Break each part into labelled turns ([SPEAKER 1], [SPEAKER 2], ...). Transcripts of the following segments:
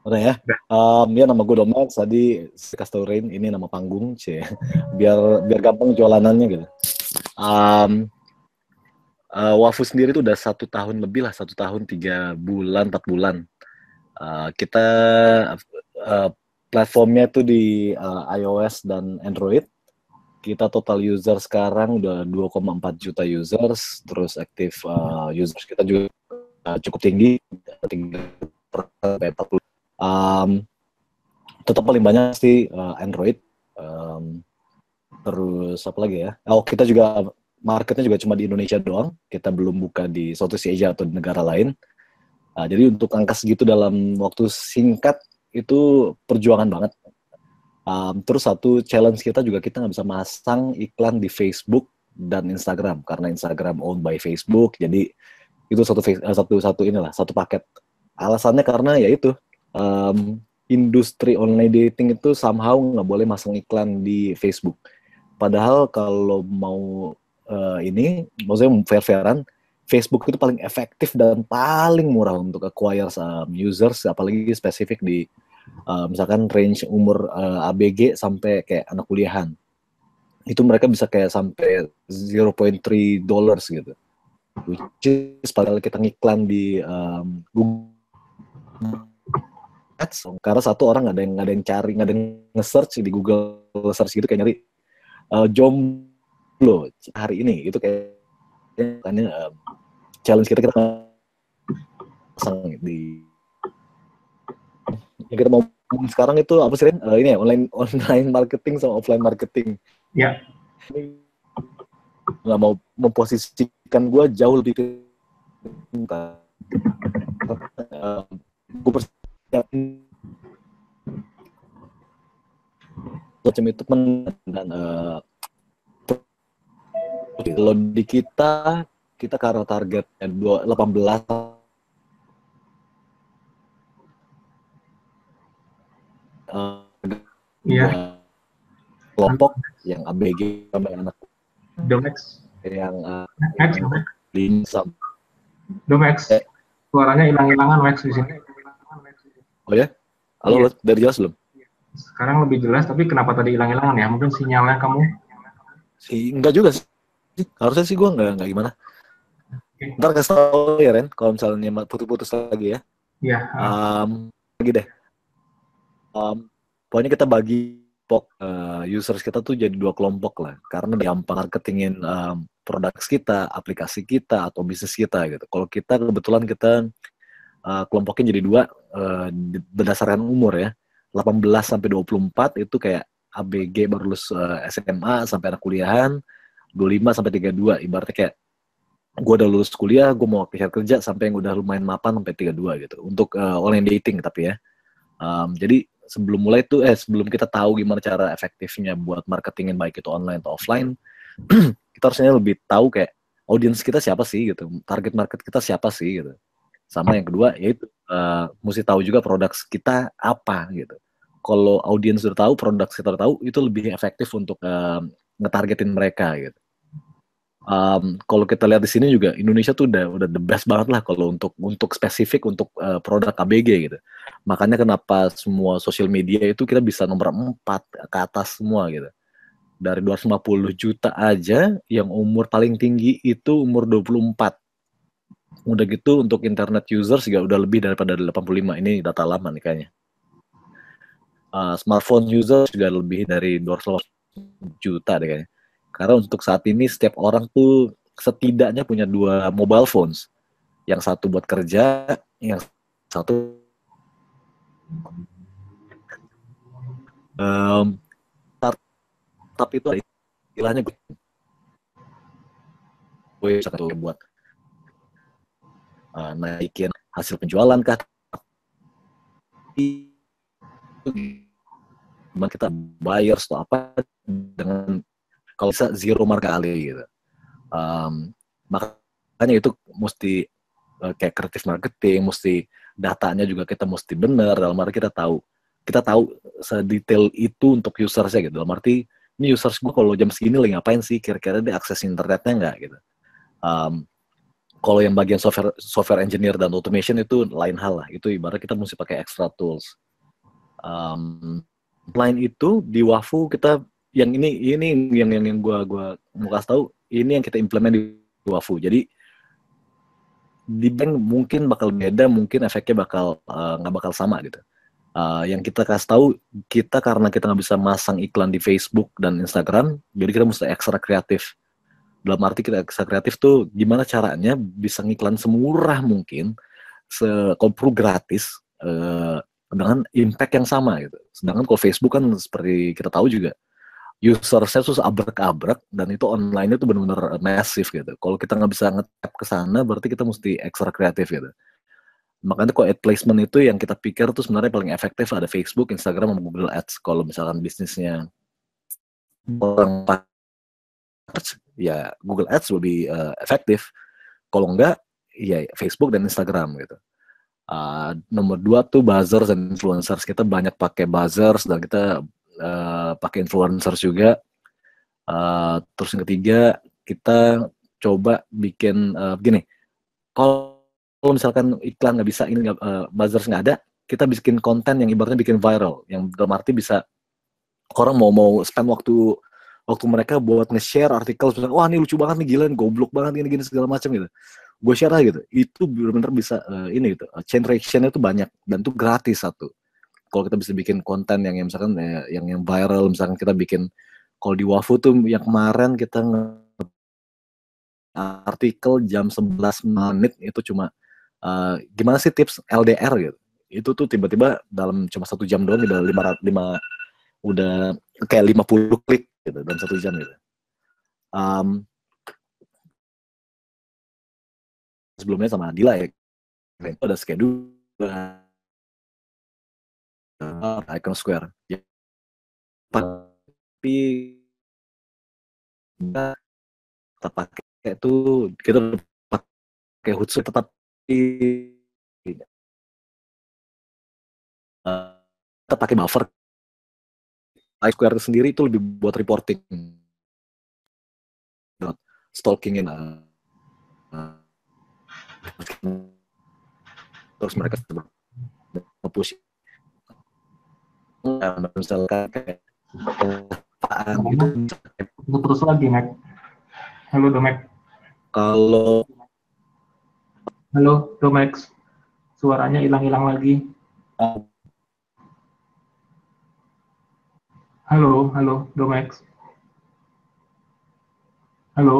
[SPEAKER 1] Udah ya. Um, ya nama gue Domax tadi kasih ini nama panggung c. Biar biar gampang jualanannya gitu. Um, uh, Wafu sendiri itu udah satu tahun lebih lah, satu tahun tiga bulan empat bulan. Uh, kita uh, platformnya tuh di uh, iOS dan Android. Kita total user sekarang udah 2,4 juta users, terus aktif uh, users kita juga uh, cukup tinggi, tinggi per 40 um, tetap paling banyak sih uh, Android um, terus apa lagi ya oh kita juga marketnya juga cuma di Indonesia doang kita belum buka di suatu Asia atau di negara lain uh, jadi untuk angka segitu dalam waktu singkat itu perjuangan banget um, terus satu challenge kita juga kita nggak bisa masang iklan di Facebook dan Instagram karena Instagram owned by Facebook jadi itu satu eh, satu satu inilah satu paket alasannya karena ya itu um, industri online dating itu somehow nggak boleh masang iklan di Facebook. Padahal kalau mau uh, ini, maksudnya fair-fairan, Facebook itu paling efektif dan paling murah untuk acquire um, users, apalagi spesifik di uh, misalkan range umur uh, eh, ABG sampai kayak anak kuliahan. Itu mereka bisa kayak sampai 0.3 dollars gitu. Which is padahal kita ngiklan di um, Google ads karena satu orang nggak ada yang nggak ada yang cari nggak ada yang nge-search di Google search gitu kayak nyari uh, jomblo hari ini itu kayak kayaknya uh, challenge kita kita pasang di yang kita mau sekarang itu apa sih uh, ini ya online online marketing sama offline marketing
[SPEAKER 2] ya yeah.
[SPEAKER 1] nggak mau memposisikan gue jauh lebih ke uh, gue macam itu dan uh, kalau di kita kita karo target 18 uh, ya. kelompok
[SPEAKER 2] yang ABG sama anak Domex yang uh, Domex, Domex. suaranya hilang-hilangan Wex di sini Oh ya? Halo,
[SPEAKER 1] iya. dari jelas belum?
[SPEAKER 2] Sekarang lebih jelas, tapi kenapa tadi hilang-hilangan ya? Mungkin sinyalnya kamu? Si, enggak juga sih. Harusnya sih gue enggak, enggak gimana. Okay.
[SPEAKER 1] Ntar kasih tau ya, Ren, kalau misalnya putus-putus lagi ya. Iya. Um, Um, lagi deh. Um, pokoknya kita bagi kelompok uh, eh, users kita tuh jadi dua kelompok lah karena gampang marketingin um, produk kita, aplikasi kita atau bisnis kita gitu. Kalau kita kebetulan kita uh, kelompoknya jadi dua uh, berdasarkan umur ya. 18 sampai 24 itu kayak ABG baru lulus uh, eh, SMA sampai anak kuliahan, 25 sampai 32 ibaratnya kayak gue udah lulus kuliah, gue mau kerja kerja sampai yang udah lumayan mapan sampai 32 gitu. Untuk uh, online dating tapi ya. Um, jadi sebelum mulai tuh eh sebelum kita tahu gimana cara efektifnya buat marketingin baik itu online atau offline, kita harusnya lebih tahu kayak audiens kita siapa sih gitu, target market kita siapa sih gitu. Sama yang kedua yaitu uh, eh, mesti tahu juga produk kita apa gitu. Kalau audiens sudah tahu, produk kita sudah tahu, itu lebih efektif untuk uh, ngetargetin mereka gitu. Um, kalau kita lihat di sini juga Indonesia tuh udah udah the best banget lah kalau untuk untuk spesifik untuk uh, produk KBG gitu. Makanya kenapa semua sosial media itu kita bisa nomor empat ke atas semua gitu. Dari 250 juta aja yang umur paling tinggi itu umur 24 Udah gitu untuk internet users juga udah lebih daripada 85. Ini data lama nih kayaknya. Uh, smartphone users juga lebih dari 200 juta deh kayaknya. Karena untuk saat ini setiap orang tuh setidaknya punya dua mobile phones. Yang satu buat kerja, yang satu um, ehm, tapi itu istilahnya gue buat uh, naikin hasil penjualan kah gimana kita buyers atau apa dengan kalau bisa zero marka kali gitu um, makanya itu mesti uh, kayak kreatif marketing mesti datanya juga kita mesti benar dalam arti kita tahu kita tahu sedetail itu untuk user usersnya gitu dalam arti ini users gue kalau jam segini lagi ngapain sih kira-kira dia akses internetnya nggak gitu um, kalau yang bagian software software engineer dan automation itu lain hal lah itu ibarat kita mesti pakai extra tools um, lain itu di Wafu kita yang ini ini yang yang yang gua gua mau kasih tahu ini yang kita implement di Wafu jadi di bank mungkin bakal beda mungkin efeknya bakal eh, nggak uh, bakal sama gitu uh, yang kita kasih tahu kita karena kita nggak bisa masang iklan di Facebook dan Instagram jadi kita mesti ekstra kreatif dalam arti kita kreatif tuh gimana caranya bisa ngiklan semurah mungkin sekompro gratis uh, dengan impact yang sama gitu. Sedangkan kalau Facebook kan seperti kita tahu juga user saya susah abrak-abrak dan itu online itu benar-benar masif gitu. Kalau kita nggak bisa ngetap ke sana berarti kita mesti ekstra kreatif gitu. Makanya kok ad placement itu yang kita pikir tuh sebenarnya paling efektif ada Facebook, Instagram, sama Google Ads. Kalau misalkan bisnisnya orang search ya Google Ads lebih uh, efektif kalau enggak ya Facebook dan Instagram gitu uh, nomor dua tuh buzzers dan influencers kita banyak pakai buzzers dan kita uh, pakai influencers juga uh, terus yang ketiga kita coba bikin uh, gini kalau misalkan iklan nggak bisa ini uh, buzzers nggak ada kita bikin konten yang ibaratnya bikin viral yang dalam arti bisa orang mau mau spend waktu waktu mereka buat nge-share artikel misalnya wah ini lucu banget nih gila nih goblok banget ini gini segala macam gitu gue share aja gitu itu benar-benar bisa uh, ini gitu eh, chain reactionnya tuh banyak dan tuh gratis satu kalau kita bisa bikin konten yang, yang misalkan ya, yang yang viral misalkan kita bikin kalau di Wafu tuh yang kemarin kita nge artikel jam 11 menit itu cuma uh, gimana sih tips LDR gitu itu tuh tiba-tiba dalam cuma satu jam doang udah lima udah kayak 50 klik gitu dalam satu
[SPEAKER 2] jam gitu. Um, sebelumnya sama Dila ya, itu ada schedule uh, eh, Icon Square. Ya. Tapi kita pakai itu kita
[SPEAKER 1] pakai Hootsuite tetap kita eh, pakai buffer iSquare itu sendiri itu lebih buat reporting stalkingin ah. terus mereka nge-push
[SPEAKER 2] nah, misalkan kayak gitu terus lagi Mac halo Domek kalau halo Domek suaranya hilang-hilang lagi uh, Halo, halo, Domex. Halo.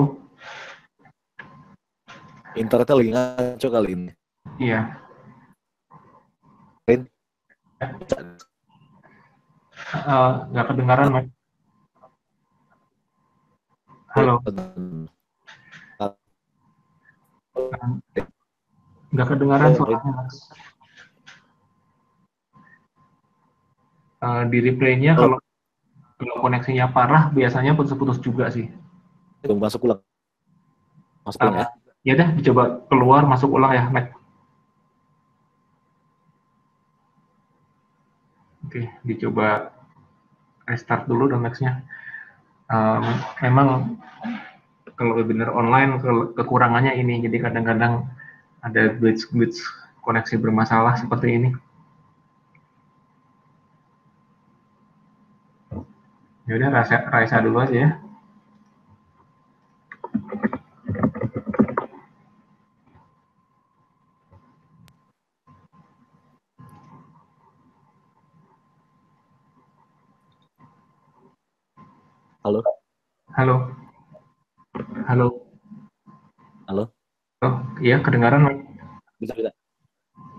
[SPEAKER 1] Internetnya lagi ngaco kali ini.
[SPEAKER 2] Iya. Lain? Uh, eh, gak kedengaran, Mas. Halo. Gak kedengaran suaranya, Mas. Uh, di replaynya kalau kalau koneksinya parah biasanya putus-putus juga sih. Masuk ulang. Masuk ulang ya. Ah, ya deh, dicoba keluar masuk ulang ya, Mac. Oke, dicoba restart dulu dong Max-nya. Um, memang kalau webinar online kekurangannya ini, jadi kadang-kadang ada glitch-glitch koneksi bermasalah seperti ini. Ya udah Raisa, Raisa dulu aja ya. Halo. Halo. Halo. Halo. Oh,
[SPEAKER 1] iya kedengaran. Bisa, bisa.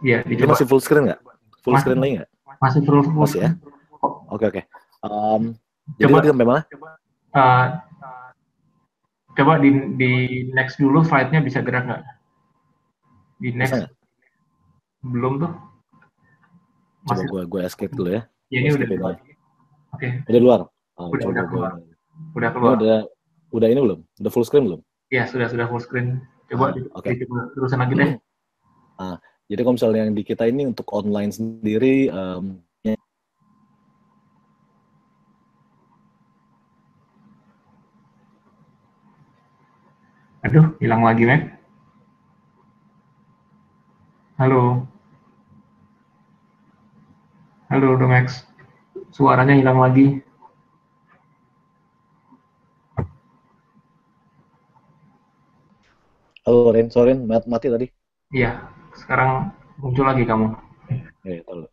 [SPEAKER 2] Iya, dicoba. masih full screen nggak? Full Mas, screen lagi nggak? Masih full, full masih, ya? Oke, oke. um, jadi coba, sampai mana? Coba, uh, coba di, di next dulu slide-nya bisa gerak nggak? Di next. Belum tuh.
[SPEAKER 1] Masih. Coba gue escape dulu ya.
[SPEAKER 2] Ya ini udah. Oke. Okay.
[SPEAKER 1] Udah luar. Oh, udah, udah keluar. Ah,
[SPEAKER 2] udah keluar. Ini udah,
[SPEAKER 1] udah ini belum? Udah full screen belum?
[SPEAKER 2] Iya, sudah sudah full screen. Coba ah, okay. coba terusan lagi deh.
[SPEAKER 1] Ah, jadi kalau misalnya yang di kita ini untuk online sendiri um,
[SPEAKER 2] Aduh, hilang lagi, Mac. Halo. Halo, Domex. Suaranya hilang lagi.
[SPEAKER 1] Halo, Ren. Sorry, mati tadi.
[SPEAKER 2] Iya, sekarang muncul lagi kamu. Ya, tahu.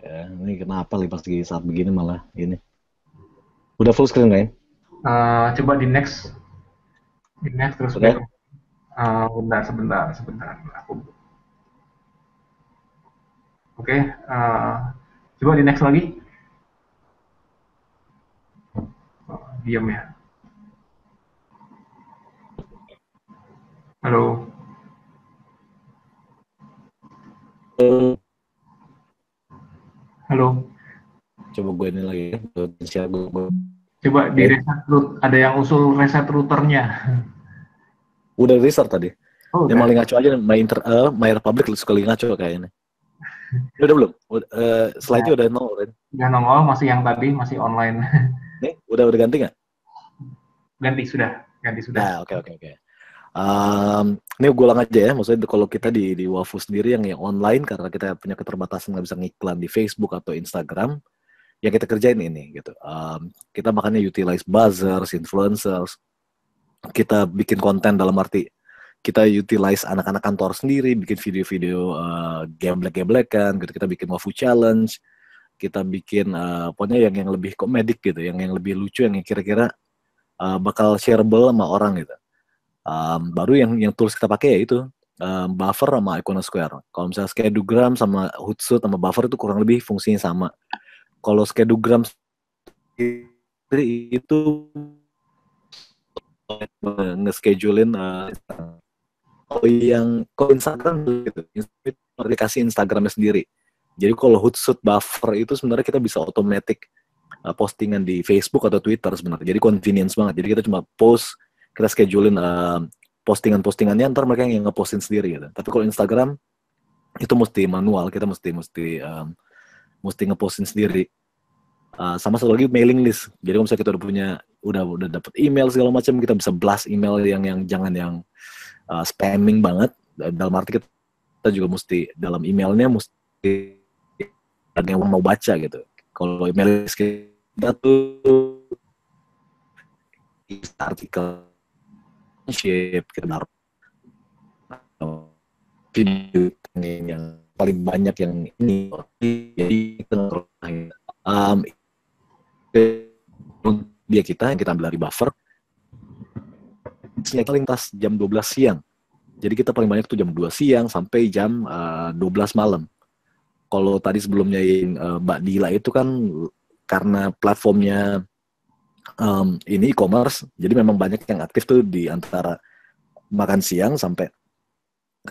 [SPEAKER 1] Ya, ini kenapa nih pas saat begini malah ini. Udah full screen, kan?
[SPEAKER 2] Uh, coba di next di next terus okay. uh, oh, bentar sebentar sebentar aku oke okay, uh, eh, coba di next lagi oh, diam ya halo halo
[SPEAKER 1] coba gue ini lagi Siap gue
[SPEAKER 2] Coba di reset root, ada yang usul reset routernya.
[SPEAKER 1] Udah reset tadi. Oh, yang paling ngaco aja my inter uh, eh, my republic sekali ngaco kayaknya. Ya udah belum? selain uh, slide udah eh, nongol kan?
[SPEAKER 2] Udah nongol, masih yang tadi, masih online. Nih,
[SPEAKER 1] udah udah ganti nggak?
[SPEAKER 2] Ganti sudah, ganti sudah. Nah, oke oke oke.
[SPEAKER 1] ini gue ulang aja ya, maksudnya kalau kita di di Wafu sendiri yang yang online karena kita punya keterbatasan nggak bisa ngiklan di Facebook atau Instagram, yang kita kerjain ini gitu. Um, kita makanya utilize buzzers, influencers, kita bikin konten dalam arti kita utilize anak-anak kantor sendiri, bikin video-video uh, eh, gamblek kan, gitu. Kita bikin wafu challenge, kita bikin uh, pokoknya yang yang lebih komedik gitu, yang yang lebih lucu, yang kira-kira uh, bakal shareable sama orang gitu. Um, baru yang yang tools kita pakai ya itu um, buffer sama Icona Square. Kalau misalnya Schedugram sama Hootsuite sama buffer itu kurang lebih fungsinya sama. Kalau skedugram itu nge ngeschedulein uh, yang kalau Instagram gitu, aplikasi Instagramnya sendiri. Jadi kalau Hootsuite buffer itu sebenarnya kita bisa otomatis uh, eh, postingan di Facebook atau Twitter sebenarnya. Jadi convenience banget. Jadi kita cuma post, kita schedulein uh, postingan-postingannya ntar mereka yang nge-postin sendiri gitu. Tapi kalau Instagram itu mesti manual, kita mesti mesti um, mesti ngepostin sendiri uh, sama satu lagi mailing list jadi kalau misalnya kita udah punya udah udah dapat email segala macam kita bisa blast email yang yang jangan yang uh, spamming banget dalam arti kita, juga mesti dalam emailnya mesti ada yang mau baca gitu kalau email list kita tuh artikel shape kita naruh video yang paling banyak yang ini jadi um, dia kita yang kita ambil dari buffer kita lintas jam 12 siang jadi kita paling banyak tuh jam 2 siang sampai jam uh, 12 malam kalau tadi sebelumnya yang uh, Mbak Dila itu kan karena platformnya um, ini e-commerce jadi memang banyak yang aktif tuh di antara makan siang sampai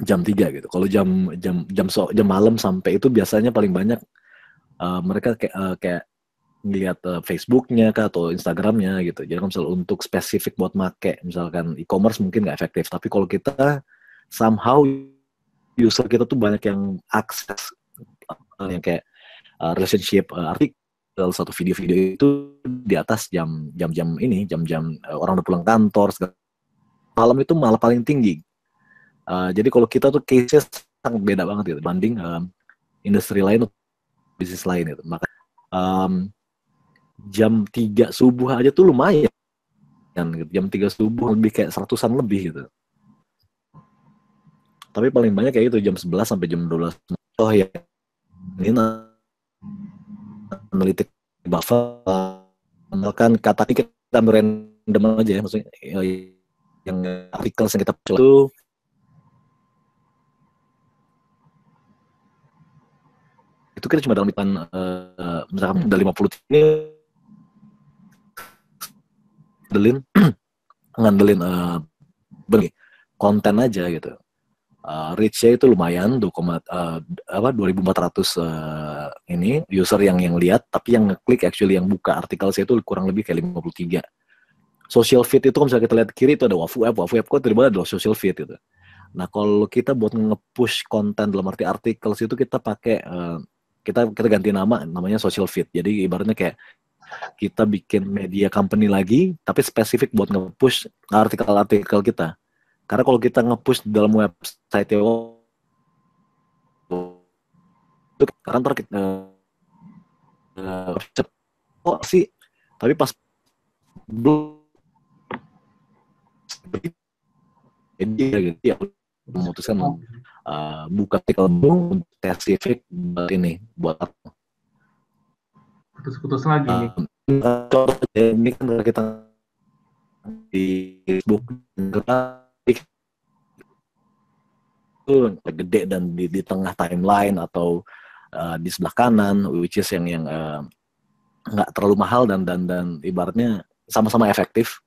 [SPEAKER 1] jam 3 gitu. Kalau jam jam jam so, jam malam sampai itu biasanya paling banyak uh, mereka kayak uh, kayak lihat uh, eh, Facebooknya kah atau Instagramnya gitu. Jadi kalau misalnya untuk spesifik buat make, misalkan e-commerce mungkin nggak efektif. Tapi kalau kita somehow user kita tuh banyak yang akses yang kayak uh, relationship uh, artikel satu video-video itu di atas jam jam jam ini jam-jam orang udah pulang kantor segala malam itu malah paling tinggi Eh, jadi kalau kita tuh case-nya sangat beda banget gitu banding um, industri lain bisnis lain itu. Maka um, jam 3 subuh aja tuh lumayan gitu. Jam 3 subuh lebih kayak seratusan lebih gitu. Tapi paling banyak kayak itu jam 11 sampai jam 12. Oh ya. Ini analitik buffer kan kata kita random aja ya maksudnya eh, yang artikel yang kita itu itu kita cuma dalam hitungan uh, eh, misalkan hmm. dari 50 ini ngandelin ngandelin uh, konten aja gitu uh, reach-nya itu lumayan 2, uh, apa 2400 uh, ini user yang yang lihat tapi yang ngeklik actually yang buka artikel saya itu kurang lebih kayak 53 social feed itu kalau misalnya kita lihat kiri itu ada wafu app wafu app kok terima ada social feed gitu nah kalau kita buat nge-push konten dalam arti artikel itu kita pakai uh, kita kita ganti nama namanya social fit. jadi ibaratnya kayak kita bikin media company lagi tapi spesifik buat nge-push artikel-artikel kita karena kalau kita nge-push dalam website itu karena ter kita uh, oh, sih tapi pas belum jadi ya, gitu, ya memutuskan uh, buka artikelmu civic buat ini buat apa?
[SPEAKER 2] Putus-putus lagi.
[SPEAKER 1] Uh, contoh ini kan kita di Facebook itu gede dan di, di tengah timeline atau uh, di sebelah kanan, which is yang yang eh, nggak uh, terlalu mahal dan dan dan ibaratnya sama-sama efektif.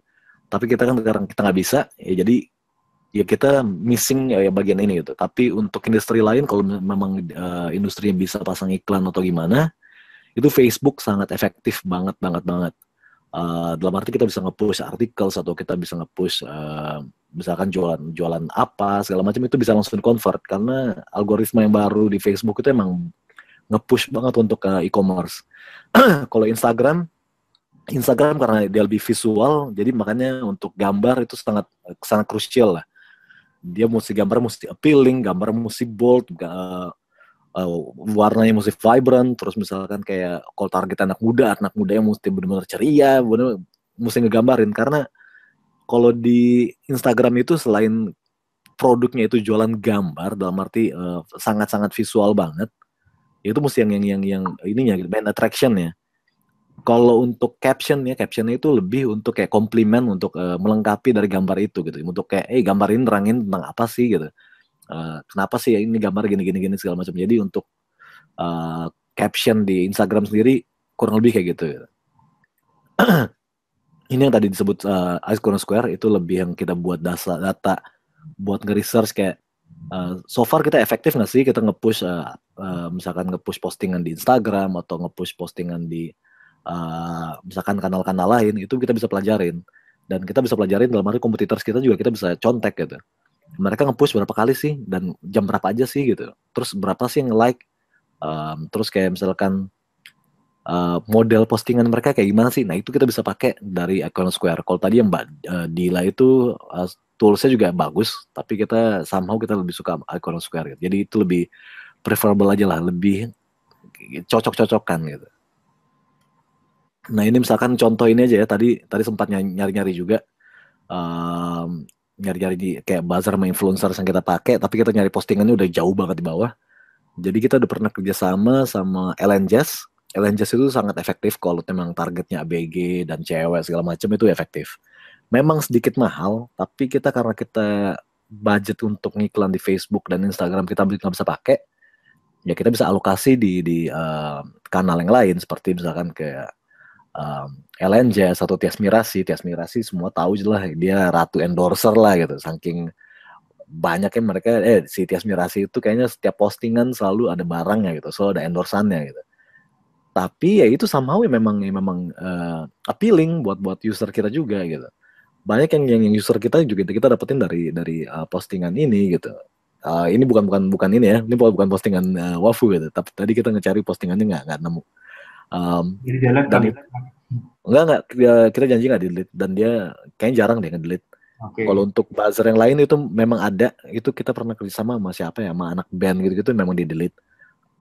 [SPEAKER 1] Tapi kita kan sekarang kita nggak bisa, ya jadi ya kita missing ya, ya bagian ini gitu. Tapi untuk industri lain kalau memang uh, industri yang bisa pasang iklan atau gimana, itu Facebook sangat efektif banget banget banget. Uh, dalam arti kita bisa nge-push artikel atau kita bisa nge-push uh, misalkan jualan jualan apa segala macam itu bisa langsung convert karena algoritma yang baru di Facebook itu emang nge-push banget untuk uh, e-commerce. kalau Instagram Instagram karena dia lebih visual, jadi makanya untuk gambar itu sangat sangat krusial lah dia mesti gambar mesti appealing, gambar mesti bold, uh, warnanya mesti vibrant, terus misalkan kayak kalau target anak muda, anak muda yang mesti benar-benar ceria, benar mesti ngegambarin karena kalau di Instagram itu selain produknya itu jualan gambar dalam arti eh, sangat-sangat uh, visual banget, ya itu mesti yang yang yang yang ininya main gitu, attraction ya kalau untuk caption ya captionnya itu lebih untuk kayak komplimen untuk uh, melengkapi dari gambar itu gitu untuk kayak eh gambarin, gambar ini nerangin tentang apa sih gitu uh, kenapa sih ya ini gambar gini gini gini segala macam jadi untuk uh, caption di Instagram sendiri kurang lebih kayak gitu, gitu. ini yang tadi disebut uh, Ice Corner Square itu lebih yang kita buat dasar data buat nge-research kayak uh, so far kita efektif nggak sih kita nge-push uh, uh, misalkan nge-push postingan di Instagram atau nge-push postingan di Eh, misalkan kanal-kanal lain itu kita bisa pelajarin dan kita bisa pelajarin dalam arti kompetitor kita juga kita bisa contek gitu mereka nge-push berapa kali sih dan jam berapa aja sih gitu terus berapa sih yang like um, terus kayak misalkan uh, model postingan mereka kayak gimana sih nah itu kita bisa pakai dari account square kalau tadi yang mbak uh, Dila itu uh, toolsnya juga bagus tapi kita somehow kita lebih suka account square gitu. jadi itu lebih preferable aja lah lebih cocok-cocokan gitu Nah ini misalkan contoh ini aja ya tadi tadi sempat nyari-nyari juga um, nyari-nyari di kayak bazar sama influencer yang kita pakai tapi kita nyari postingannya udah jauh banget di bawah. Jadi kita udah pernah kerjasama sama Ellen Jazz. Ellen Jazz itu sangat efektif kalau memang targetnya ABG dan cewek segala macam itu efektif. Memang sedikit mahal tapi kita karena kita budget untuk iklan di Facebook dan Instagram kita nggak bisa pakai ya kita bisa alokasi di di uh, kanal yang lain seperti misalkan kayak um, Elenja atau Tias Mirasi Tias Mirasi semua tahu lah dia ratu endorser lah gitu saking banyaknya mereka eh si Tias Mirasi itu kayaknya setiap postingan selalu ada barangnya gitu selalu ada endorsannya gitu tapi ya itu sama ya memang ya memang uh, appealing buat buat user kita juga gitu banyak yang yang, yang user kita juga kita dapetin dari dari uh, postingan ini gitu uh, ini bukan bukan bukan ini ya ini bukan postingan uh, wafu gitu tapi tadi kita ngecari postingannya nggak nggak nemu Um, Jadi dia lihat dan, kan? enggak enggak kita janji nggak delete dan dia kayaknya jarang deh delete. Okay. Kalau untuk buzzer yang lain itu memang ada, itu kita pernah kerjasama sama siapa ya, sama anak band gitu-gitu memang di delete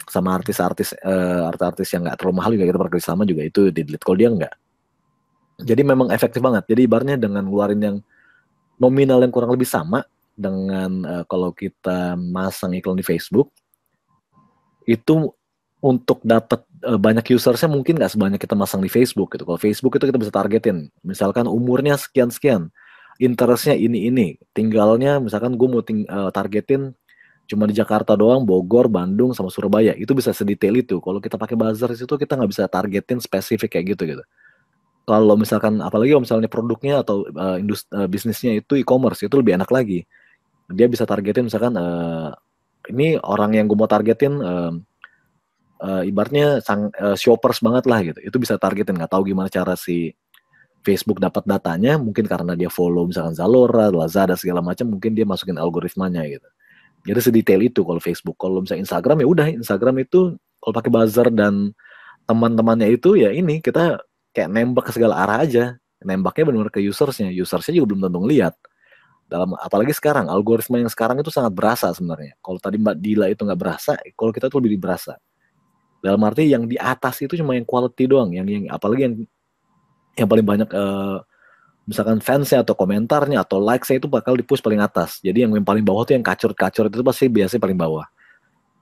[SPEAKER 1] sama artis-artis uh, artis-artis yang nggak terlalu mahal juga kita kerja sama juga itu di delete kalau dia nggak jadi memang efektif banget jadi ibarnya dengan ngeluarin yang nominal yang kurang lebih sama dengan uh, kalau kita masang iklan di Facebook itu untuk dapat Eh, banyak usersnya mungkin nggak sebanyak kita masang di Facebook gitu. Kalau Facebook itu kita bisa targetin, misalkan umurnya sekian sekian, interestnya ini ini, tinggalnya misalkan gue mau ting uh, targetin cuma di Jakarta doang, Bogor, Bandung, sama Surabaya, itu bisa sedetail itu. Kalau kita pakai buzzer itu kita nggak bisa targetin spesifik kayak gitu gitu. Kalau misalkan apalagi kalau misalnya produknya atau uh, eh, industri, uh, bisnisnya itu e-commerce itu lebih enak lagi. Dia bisa targetin misalkan uh, ini orang yang gue mau targetin uh, uh, ibaratnya sang uh, shoppers banget lah gitu. Itu bisa targetin nggak tahu gimana cara si Facebook dapat datanya, mungkin karena dia follow misalkan Zalora, Lazada segala macam, mungkin dia masukin algoritmanya gitu. Jadi sedetail itu kalau Facebook. Kalau misalnya Instagram ya udah Instagram itu kalau pakai buzzer dan teman-temannya itu ya ini kita kayak nembak ke segala arah aja. Nembaknya benar-benar ke usersnya. Usersnya juga belum tentu lihat. Dalam apalagi sekarang algoritma yang sekarang itu sangat berasa sebenarnya. Kalau tadi Mbak Dila itu nggak berasa, kalau kita tuh lebih berasa dalam arti yang di atas itu cuma yang quality doang yang yang apalagi yang yang paling banyak uh, misalkan fansnya atau komentarnya atau like saya itu bakal di push paling atas. Jadi yang, yang paling bawah tuh yang kacur-kacur itu pasti biasa paling bawah.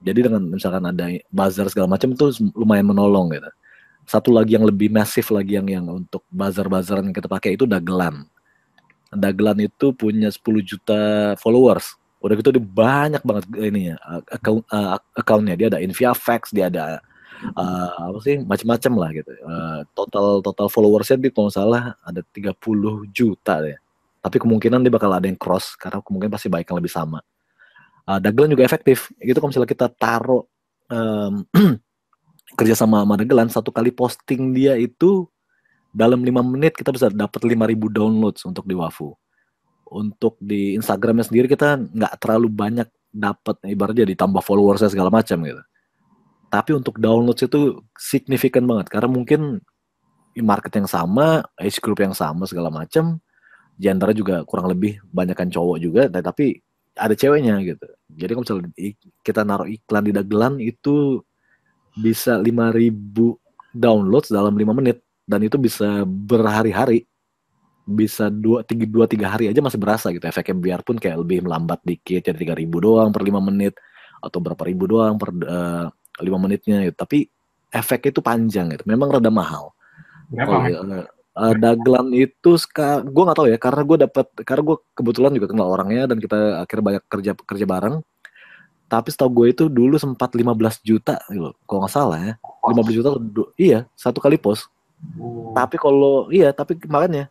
[SPEAKER 1] Jadi dengan misalkan ada buzzer segala macam itu lumayan menolong gitu. Satu lagi yang lebih masif lagi yang yang untuk buzzer-buzzeran yang kita pakai itu Dagelan. Dagelan itu punya 10 juta followers. Udah gitu dia banyak banget ini ya account, uh, accountnya dia ada facts dia ada uh, apa sih macam-macam lah gitu. Uh, total total followersnya di kalau salah ada 30 juta ya. Tapi kemungkinan dia bakal ada yang cross karena kemungkinan pasti baik yang lebih sama. Uh, eh, dagelan juga efektif. Itu kalau misalnya kita taruh um, kerja sama sama dagelan satu kali posting dia itu dalam lima menit kita bisa dapat 5000 downloads untuk di Wafu. Untuk di Instagramnya sendiri kita nggak terlalu banyak dapat ibaratnya ditambah followersnya segala macam gitu tapi untuk downloads itu signifikan banget karena mungkin market yang sama, age group yang sama segala macam, genre juga kurang lebih banyakkan cowok juga, tapi ada ceweknya gitu. Jadi kalau misalnya kita naruh iklan di dagelan itu bisa 5000 downloads dalam 5 menit dan itu bisa berhari-hari bisa dua tiga dua tiga hari aja masih berasa gitu efeknya biarpun kayak lebih melambat dikit jadi tiga ribu doang per lima menit atau berapa ribu doang per uh, lima menitnya gitu. Tapi efeknya itu panjang gitu. Memang rada mahal. Berapa? Ya, uh, eh, eh, Daglan itu gue nggak tahu ya karena gue dapat karena gue kebetulan juga kenal orangnya dan kita akhirnya banyak kerja kerja bareng. Tapi setahu gue itu dulu sempat 15 juta gitu, kalau nggak salah ya. 15 juta iya, satu kali pos. Hmm. Oh. Tapi kalau iya, tapi makanya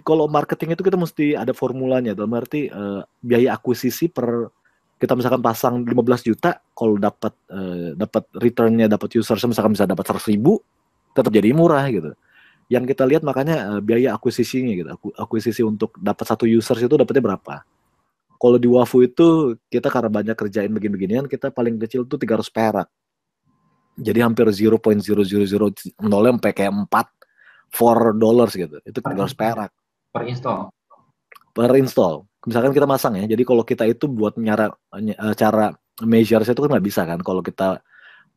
[SPEAKER 1] kalau marketing itu kita mesti ada formulanya dalam arti uh, biaya akuisisi per kita misalkan pasang 15 juta kalau dapat uh, dapat returnnya dapat user misalkan bisa dapat 100 ribu tetap jadi murah gitu yang kita lihat makanya uh, biaya akuisisinya gitu Aku, akuisisi untuk dapat satu user itu dapatnya berapa kalau di Wafu itu kita karena banyak kerjain begini-beginian kita paling kecil tuh 300 perak jadi hampir 0.000 nol sampai kayak 4 4 dollars gitu itu 300 perak per install per install misalkan kita masang ya. Jadi kalau kita itu buat nyara eh, cara measures itu kan nggak bisa kan. Kalau kita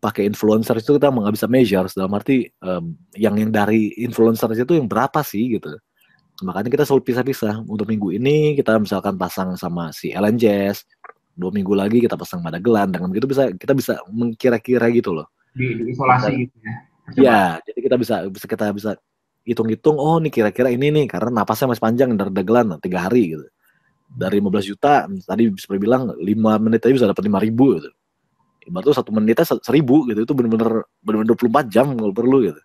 [SPEAKER 1] pakai influencer itu kita nggak bisa measures dalam arti um, yang yang dari influencer itu yang berapa sih gitu makanya kita selalu pisah-pisah untuk minggu ini kita misalkan pasang sama si Ellen Jazz dua minggu lagi kita pasang pada gelan dengan begitu bisa kita bisa mengkira-kira gitu loh di, di isolasi gitu
[SPEAKER 2] ya ya
[SPEAKER 1] jadi kita bisa bisa kita bisa hitung-hitung oh nih kira-kira ini nih karena napasnya masih panjang dari degelan tiga hari gitu dari 15 juta tadi seperti bilang 5 menit aja bisa dapat 5 ribu gitu. Ibarat satu menitnya seribu gitu itu benar-benar benar dua puluh empat jam kalau perlu gitu.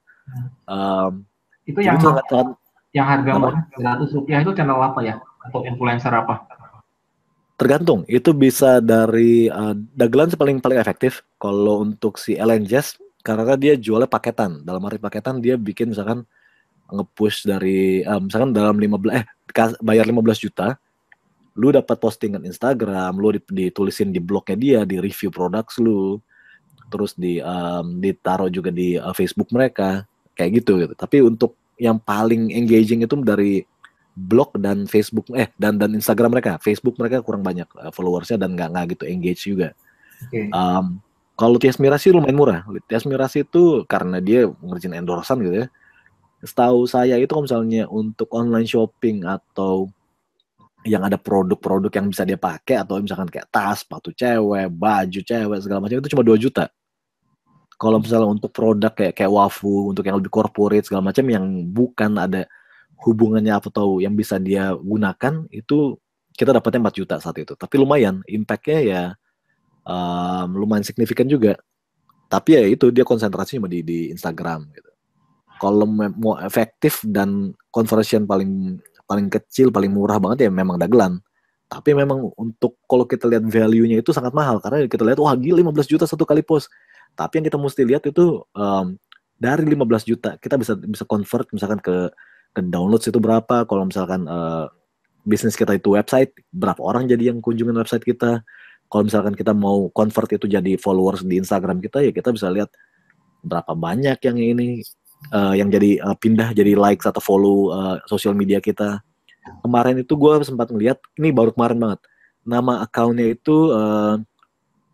[SPEAKER 2] Um, itu yang sangat, sangat, yang harga murah 100 rupiah itu channel apa ya atau influencer apa?
[SPEAKER 1] Tergantung, itu bisa dari uh, dagelan paling paling efektif kalau untuk si Ellen Jess karena dia jualnya paketan. Dalam arti paketan dia bikin misalkan nge-push dari uh, misalkan dalam lima belas eh bayar lima belas juta, lu dapat postingan Instagram, lu ditulisin di blognya dia, di review produk lu, terus di um, ditaruh juga di uh, Facebook mereka, kayak gitu gitu. Tapi untuk yang paling engaging itu dari blog dan Facebook eh dan dan Instagram mereka, Facebook mereka kurang banyak eh, followersnya dan nggak nggak gitu engage juga. Okay. Um, kalau Tias Mirasi lumayan murah. Tias Mirasi itu karena dia ngerjain endorsement gitu ya. Setahu saya itu kalau misalnya untuk online shopping atau yang ada produk-produk yang bisa dia pakai atau misalkan kayak tas, sepatu cewek, baju cewek segala macam itu cuma 2 juta. Kalau misalnya untuk produk kayak kayak wafu untuk yang lebih corporate segala macam yang bukan ada hubungannya apa tahu yang bisa dia gunakan itu kita dapatnya 4 juta saat itu. Tapi lumayan impactnya ya um, lumayan signifikan juga. Tapi ya itu dia konsentrasinya di di Instagram gitu. Kalau mau efektif dan conversion paling paling kecil paling murah banget ya memang dagelan tapi memang untuk kalau kita lihat value-nya itu sangat mahal karena kita lihat wah gila 15 juta satu kali post tapi yang kita mesti lihat itu um, dari 15 juta kita bisa bisa convert misalkan ke ke downloads itu berapa kalau misalkan uh, bisnis kita itu website berapa orang jadi yang kunjungin website kita kalau misalkan kita mau convert itu jadi followers di Instagram kita ya kita bisa lihat berapa banyak yang ini uh, yang jadi uh, pindah jadi like atau follow uh, sosial media kita. Kemarin itu gue sempat ngeliat, ini baru kemarin banget. Nama akunnya itu uh,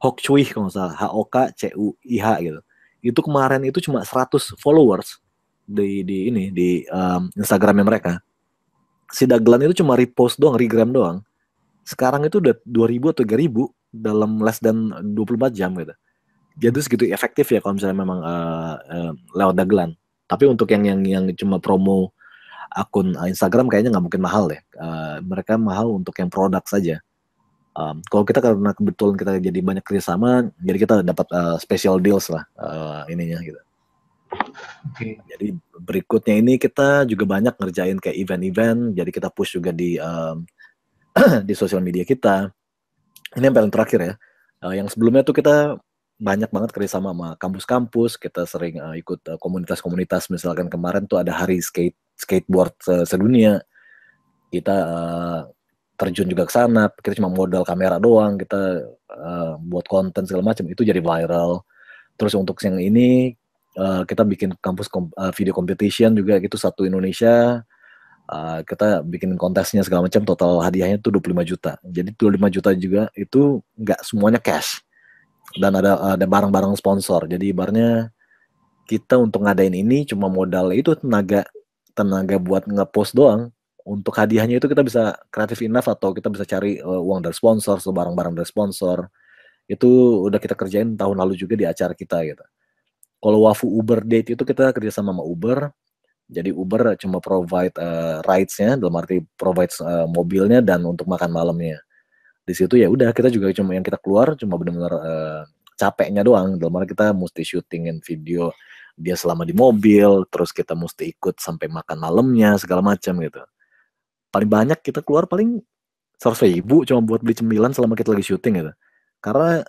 [SPEAKER 1] Hok Cui kalau nggak salah, H O K C U I H gitu. Itu kemarin itu cuma 100 followers di di ini di um, Instagramnya mereka. Si dagelan itu cuma repost doang, regram doang. Sekarang itu udah 2000 atau 3000 dalam less than 24 jam gitu. Jadi segitu efektif ya kalau misalnya memang uh, uh, lewat dagelan tapi untuk yang yang yang cuma promo akun eh, Instagram kayaknya nggak mungkin mahal deh Uh, mereka mahal untuk yang produk saja. Um, kalau kita karena kebetulan kita jadi banyak kerjasama, jadi kita dapat uh, special deals lah uh, ininya gitu. Okay. Jadi berikutnya ini kita juga banyak ngerjain kayak event-event, jadi kita push juga di um, di sosial media kita. Ini yang paling terakhir ya. Uh, yang sebelumnya tuh kita banyak banget kerjasama sama kampus-kampus. Kita sering uh, ikut komunitas eh, komunitas-komunitas. Misalkan kemarin tuh ada hari skate skateboard uh, sedunia. Kita uh, terjun juga ke sana. Kita cuma modal kamera doang. Kita uh, buat konten segala macam. Itu jadi viral. Terus untuk yang ini uh, kita bikin kampus kom uh, video competition juga gitu satu Indonesia. Uh, kita bikin kontesnya segala macam total hadiahnya tuh 25 juta. Jadi 25 juta juga itu nggak semuanya cash dan ada ada barang-barang sponsor. Jadi ibarnya kita untuk ngadain ini cuma modal itu tenaga tenaga buat ngepost doang. Untuk hadiahnya itu kita bisa kreatif enough atau kita bisa cari uh, uang dari sponsor, barang-barang dari sponsor. Itu udah kita kerjain tahun lalu juga di acara kita gitu. Kalau Wafu Uber Date itu kita kerjasama sama Uber. Jadi Uber cuma provide uh, rides-nya, dalam arti provide uh, eh, mobilnya dan untuk makan malamnya di situ ya udah kita juga cuma yang kita keluar cuma benar-benar uh, capeknya doang dalam arti kita mesti syutingin video dia selama di mobil terus kita mesti ikut sampai makan malamnya segala macam gitu paling banyak kita keluar paling seratus ribu cuma buat beli cemilan selama kita lagi syuting gitu karena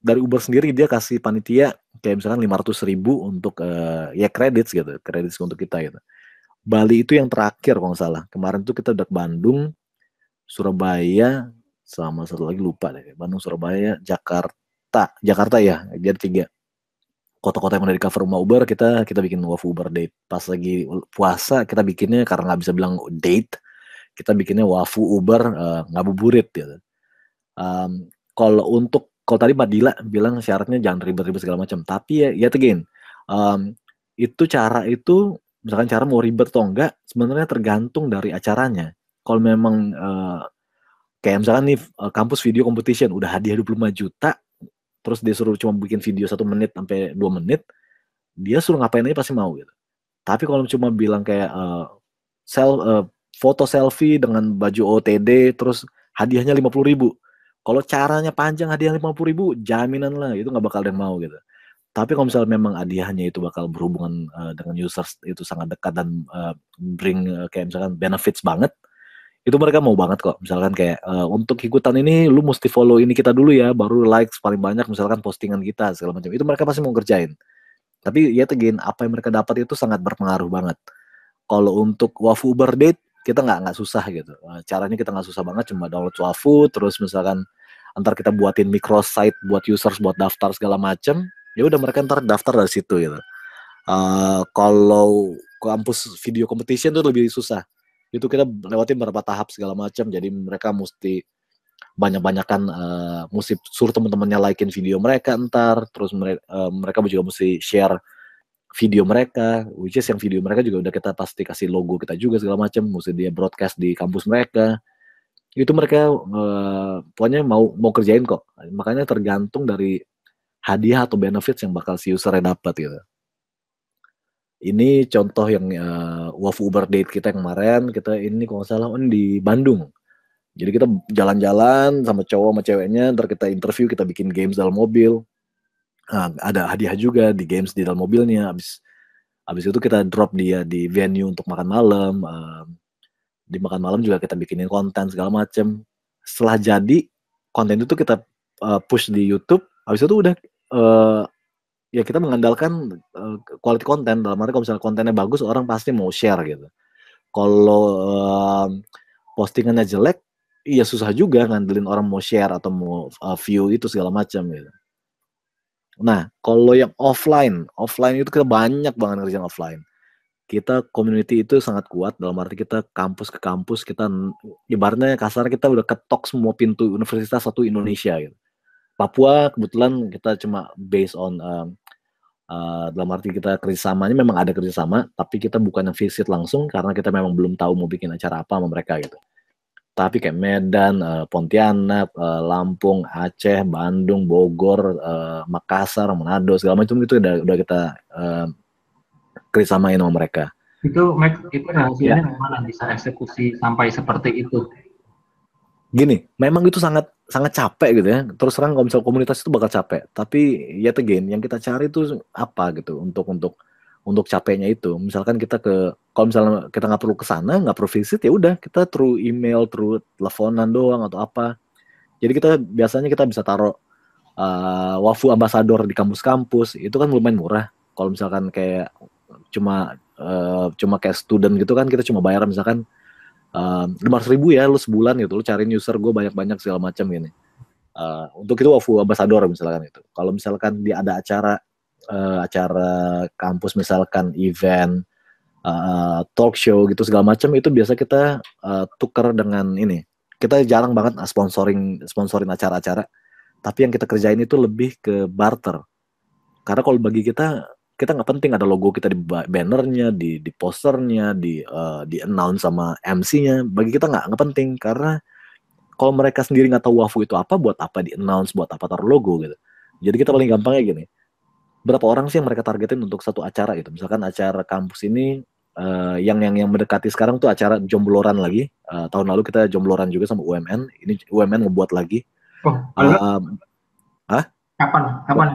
[SPEAKER 1] dari Uber sendiri dia kasih panitia kayak misalkan lima ratus ribu untuk uh, ya kredit gitu kredit untuk kita gitu Bali itu yang terakhir kalau nggak salah kemarin tuh kita udah ke Bandung Surabaya sama satu lagi lupa deh Bandung Surabaya Jakarta Jakarta ya jadi tiga kota-kota yang udah di cover rumah Uber kita kita bikin wafu Uber date pas lagi puasa kita bikinnya karena nggak bisa bilang date kita bikinnya wafu Uber uh, ngabuburit gitu um, kalau untuk kalau tadi Mbak Dila bilang syaratnya jangan ribet-ribet segala macam tapi ya ya tegin um, mmm, itu cara itu misalkan cara mau ribet atau enggak sebenarnya tergantung dari acaranya kalau memang uh, kayak misalkan nih eh, kampus video competition udah hadiah 25 juta terus dia suruh cuma bikin video satu menit sampai dua menit dia suruh ngapain aja pasti mau gitu tapi kalau cuma bilang kayak uh, sel uh, foto selfie dengan baju OTD terus hadiahnya 50 ribu kalau caranya panjang hadiah 50 ribu jaminan lah itu nggak bakal ada yang mau gitu tapi kalau misalnya memang hadiahnya itu bakal berhubungan uh, dengan users itu sangat dekat dan uh, bring uh, kayak misalkan benefits banget, itu mereka mau banget kok misalkan kayak e, untuk ikutan ini lu mesti follow ini kita dulu ya baru like paling banyak misalkan postingan kita segala macam itu mereka pasti mau kerjain tapi ya tegin apa yang mereka dapat itu sangat berpengaruh banget kalau untuk wafu Uber date kita nggak nggak susah gitu eh, caranya kita nggak susah banget cuma download wafu terus misalkan antar kita buatin microsite buat users buat daftar segala macam ya udah mereka ntar daftar dari situ gitu uh, kalau kampus video competition itu lebih susah itu kita lewatin beberapa tahap segala macam jadi mereka mesti banyak banyakkan uh, eh, mesti suruh teman-temannya likein video mereka ntar terus mereka, uh, eh, mereka juga mesti share video mereka which is yang video mereka juga udah kita pasti kasih logo kita juga segala macam mesti dia broadcast di kampus mereka itu mereka uh, pokoknya mau mau kerjain kok makanya tergantung dari hadiah atau benefits yang bakal si usernya dapat gitu ini contoh yang uh, eh, Wafu Uber Date kita yang kemarin, kita ini kalau salah on kan di Bandung. Jadi kita jalan-jalan sama cowok sama ceweknya, ntar kita interview, kita bikin games dalam mobil. Nah, ada hadiah juga di games di dalam mobilnya. Abis, abis itu kita drop dia di venue untuk makan malam. Uh, di makan malam juga kita bikinin konten segala macem. Setelah jadi, konten itu kita uh, push di YouTube. Abis itu udah uh, ya kita mengandalkan uh, quality konten dalam arti kalau misalnya kontennya bagus orang pasti mau share gitu kalau uh, postingannya jelek ya susah juga ngandelin orang mau share atau mau uh, view itu segala macam gitu nah kalau yang offline offline itu kita banyak banget ngerjain offline kita community itu sangat kuat dalam arti kita kampus ke kampus kita ibaratnya kasar kita udah ketok semua pintu universitas satu Indonesia gitu Papua kebetulan kita cuma based on um, Eh, dalam arti kita kerjasamanya memang ada kerjasama, tapi kita bukan yang visit langsung karena kita memang belum tahu mau bikin acara apa sama mereka gitu. Tapi kayak Medan, uh, Pontianak, uh, Lampung, Aceh, Bandung, Bogor, uh, Makassar, Manado segala macam itu udah udah kita uh, kerjasamain sama mereka.
[SPEAKER 2] Itu Max, itu rahasianya ya. mana bisa eksekusi sampai seperti itu?
[SPEAKER 1] Gini, memang itu sangat sangat capek gitu ya. Terus terang kalau misalnya komunitas itu bakal capek. Tapi ya again, yang kita cari itu apa gitu untuk untuk untuk capeknya itu. Misalkan kita ke kalau misalnya kita nggak perlu ke sana, nggak perlu visit ya udah kita through email, through teleponan doang atau apa. Jadi kita biasanya kita bisa taruh uh, wafu ambasador di kampus-kampus itu kan lumayan murah. Kalau misalkan kayak cuma uh, cuma kayak student gitu kan kita cuma bayar misalkan Ehm, lima uh, ribu ya lu sebulan gitu lu cariin user gue banyak-banyak segala macam gini uh, untuk itu wafu ambassador misalkan itu kalau misalkan dia ada acara uh, acara kampus misalkan event uh, talk show gitu segala macam itu biasa kita uh, tuker dengan ini kita jarang banget ah, sponsoring sponsorin acara-acara tapi yang kita kerjain itu lebih ke barter karena kalau bagi kita kita nggak penting ada logo kita di bannernya di di posternya di uh, di announce sama MC-nya bagi kita nggak nggak penting karena kalau mereka sendiri nggak tahu wafu itu apa buat apa di announce buat apa taruh logo gitu jadi kita paling gampangnya gini berapa orang sih yang mereka targetin untuk satu acara gitu misalkan acara kampus ini uh, yang yang yang mendekati sekarang tuh acara jombloran lagi uh, tahun lalu kita jombloran juga sama UMN ini UMN ngebuat lagi oh, uh, Hah?
[SPEAKER 2] kapan kapan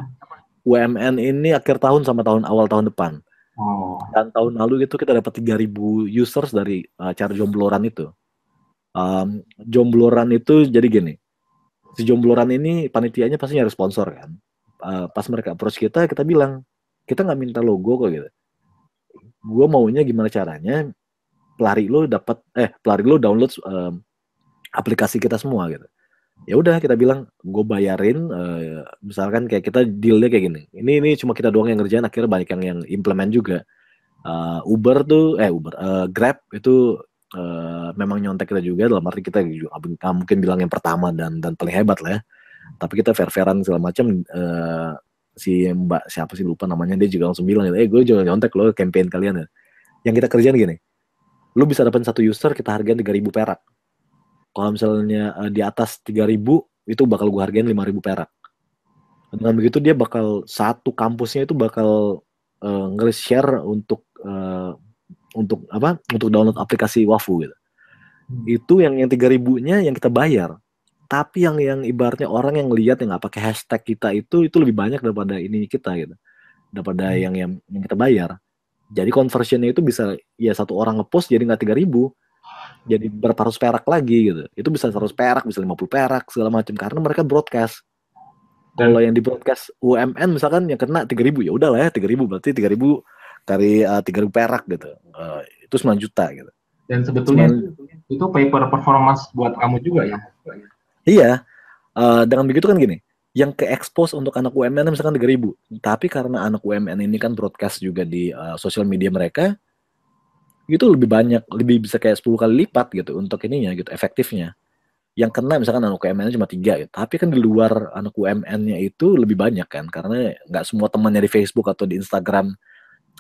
[SPEAKER 1] UMN ini akhir tahun sama tahun awal tahun depan. Oh. Dan tahun lalu itu kita dapat 3000 users dari uh, cara jombloran itu. Um, jombloran itu jadi gini. Si jombloran ini panitianya pasti nyari sponsor kan. Uh, pas mereka approach kita, kita bilang, kita nggak minta logo kok gitu. Gue maunya gimana caranya pelari lo dapat eh pelari lo download um, aplikasi kita semua gitu ya udah kita bilang gue bayarin uh, misalkan kayak kita dealnya kayak gini ini ini cuma kita doang yang ngerjain akhirnya banyak yang yang implement juga uh, Uber tuh eh Uber uh, Grab itu uh, memang nyontek kita juga dalam arti kita juga mungkin bilang yang pertama dan dan paling hebat lah ya tapi kita fair fairan segala macam uh, si mbak siapa sih lupa namanya dia juga langsung bilang eh gue juga nyontek lo campaign kalian ya yang kita kerjain gini lu bisa dapat satu user kita hargain 3000 perak kalau misalnya uh, di atas 3000 itu bakal gue hargain 5000 perak. Dengan begitu dia bakal satu kampusnya itu bakal uh, nge-share untuk uh, untuk apa? Untuk download aplikasi Wafu gitu. Hmm. Itu yang yang 3000-nya yang kita bayar. Tapi yang yang ibaratnya orang yang lihat yang nggak pakai hashtag kita itu itu lebih banyak daripada ini kita gitu. Daripada hmm. yang, yang yang kita bayar. Jadi conversionnya itu bisa ya satu orang ngepost jadi nggak tiga ribu, jadi berapa ratus perak lagi gitu itu bisa 100 perak bisa 50 perak segala macam karena mereka broadcast Dan kalau yang di broadcast UMN misalkan yang kena 3000 ya udahlah ya 3000 berarti 3000 kali uh, 3000 perak gitu. Uh, itu 9 juta gitu.
[SPEAKER 2] Dan sebetulnya 9, itu paper performance buat kamu juga ya.
[SPEAKER 1] Iya. Uh, dengan begitu kan gini, yang ke expose untuk anak UMN misalkan 3000, tapi karena anak UMN ini kan broadcast juga di uh, eh, sosial media mereka, itu lebih banyak lebih bisa kayak 10 kali lipat gitu untuk ininya gitu efektifnya yang kena misalkan anak UMN cuma tiga gitu. tapi kan di luar anak UMN-nya itu lebih banyak kan karena nggak semua temannya di Facebook atau di Instagram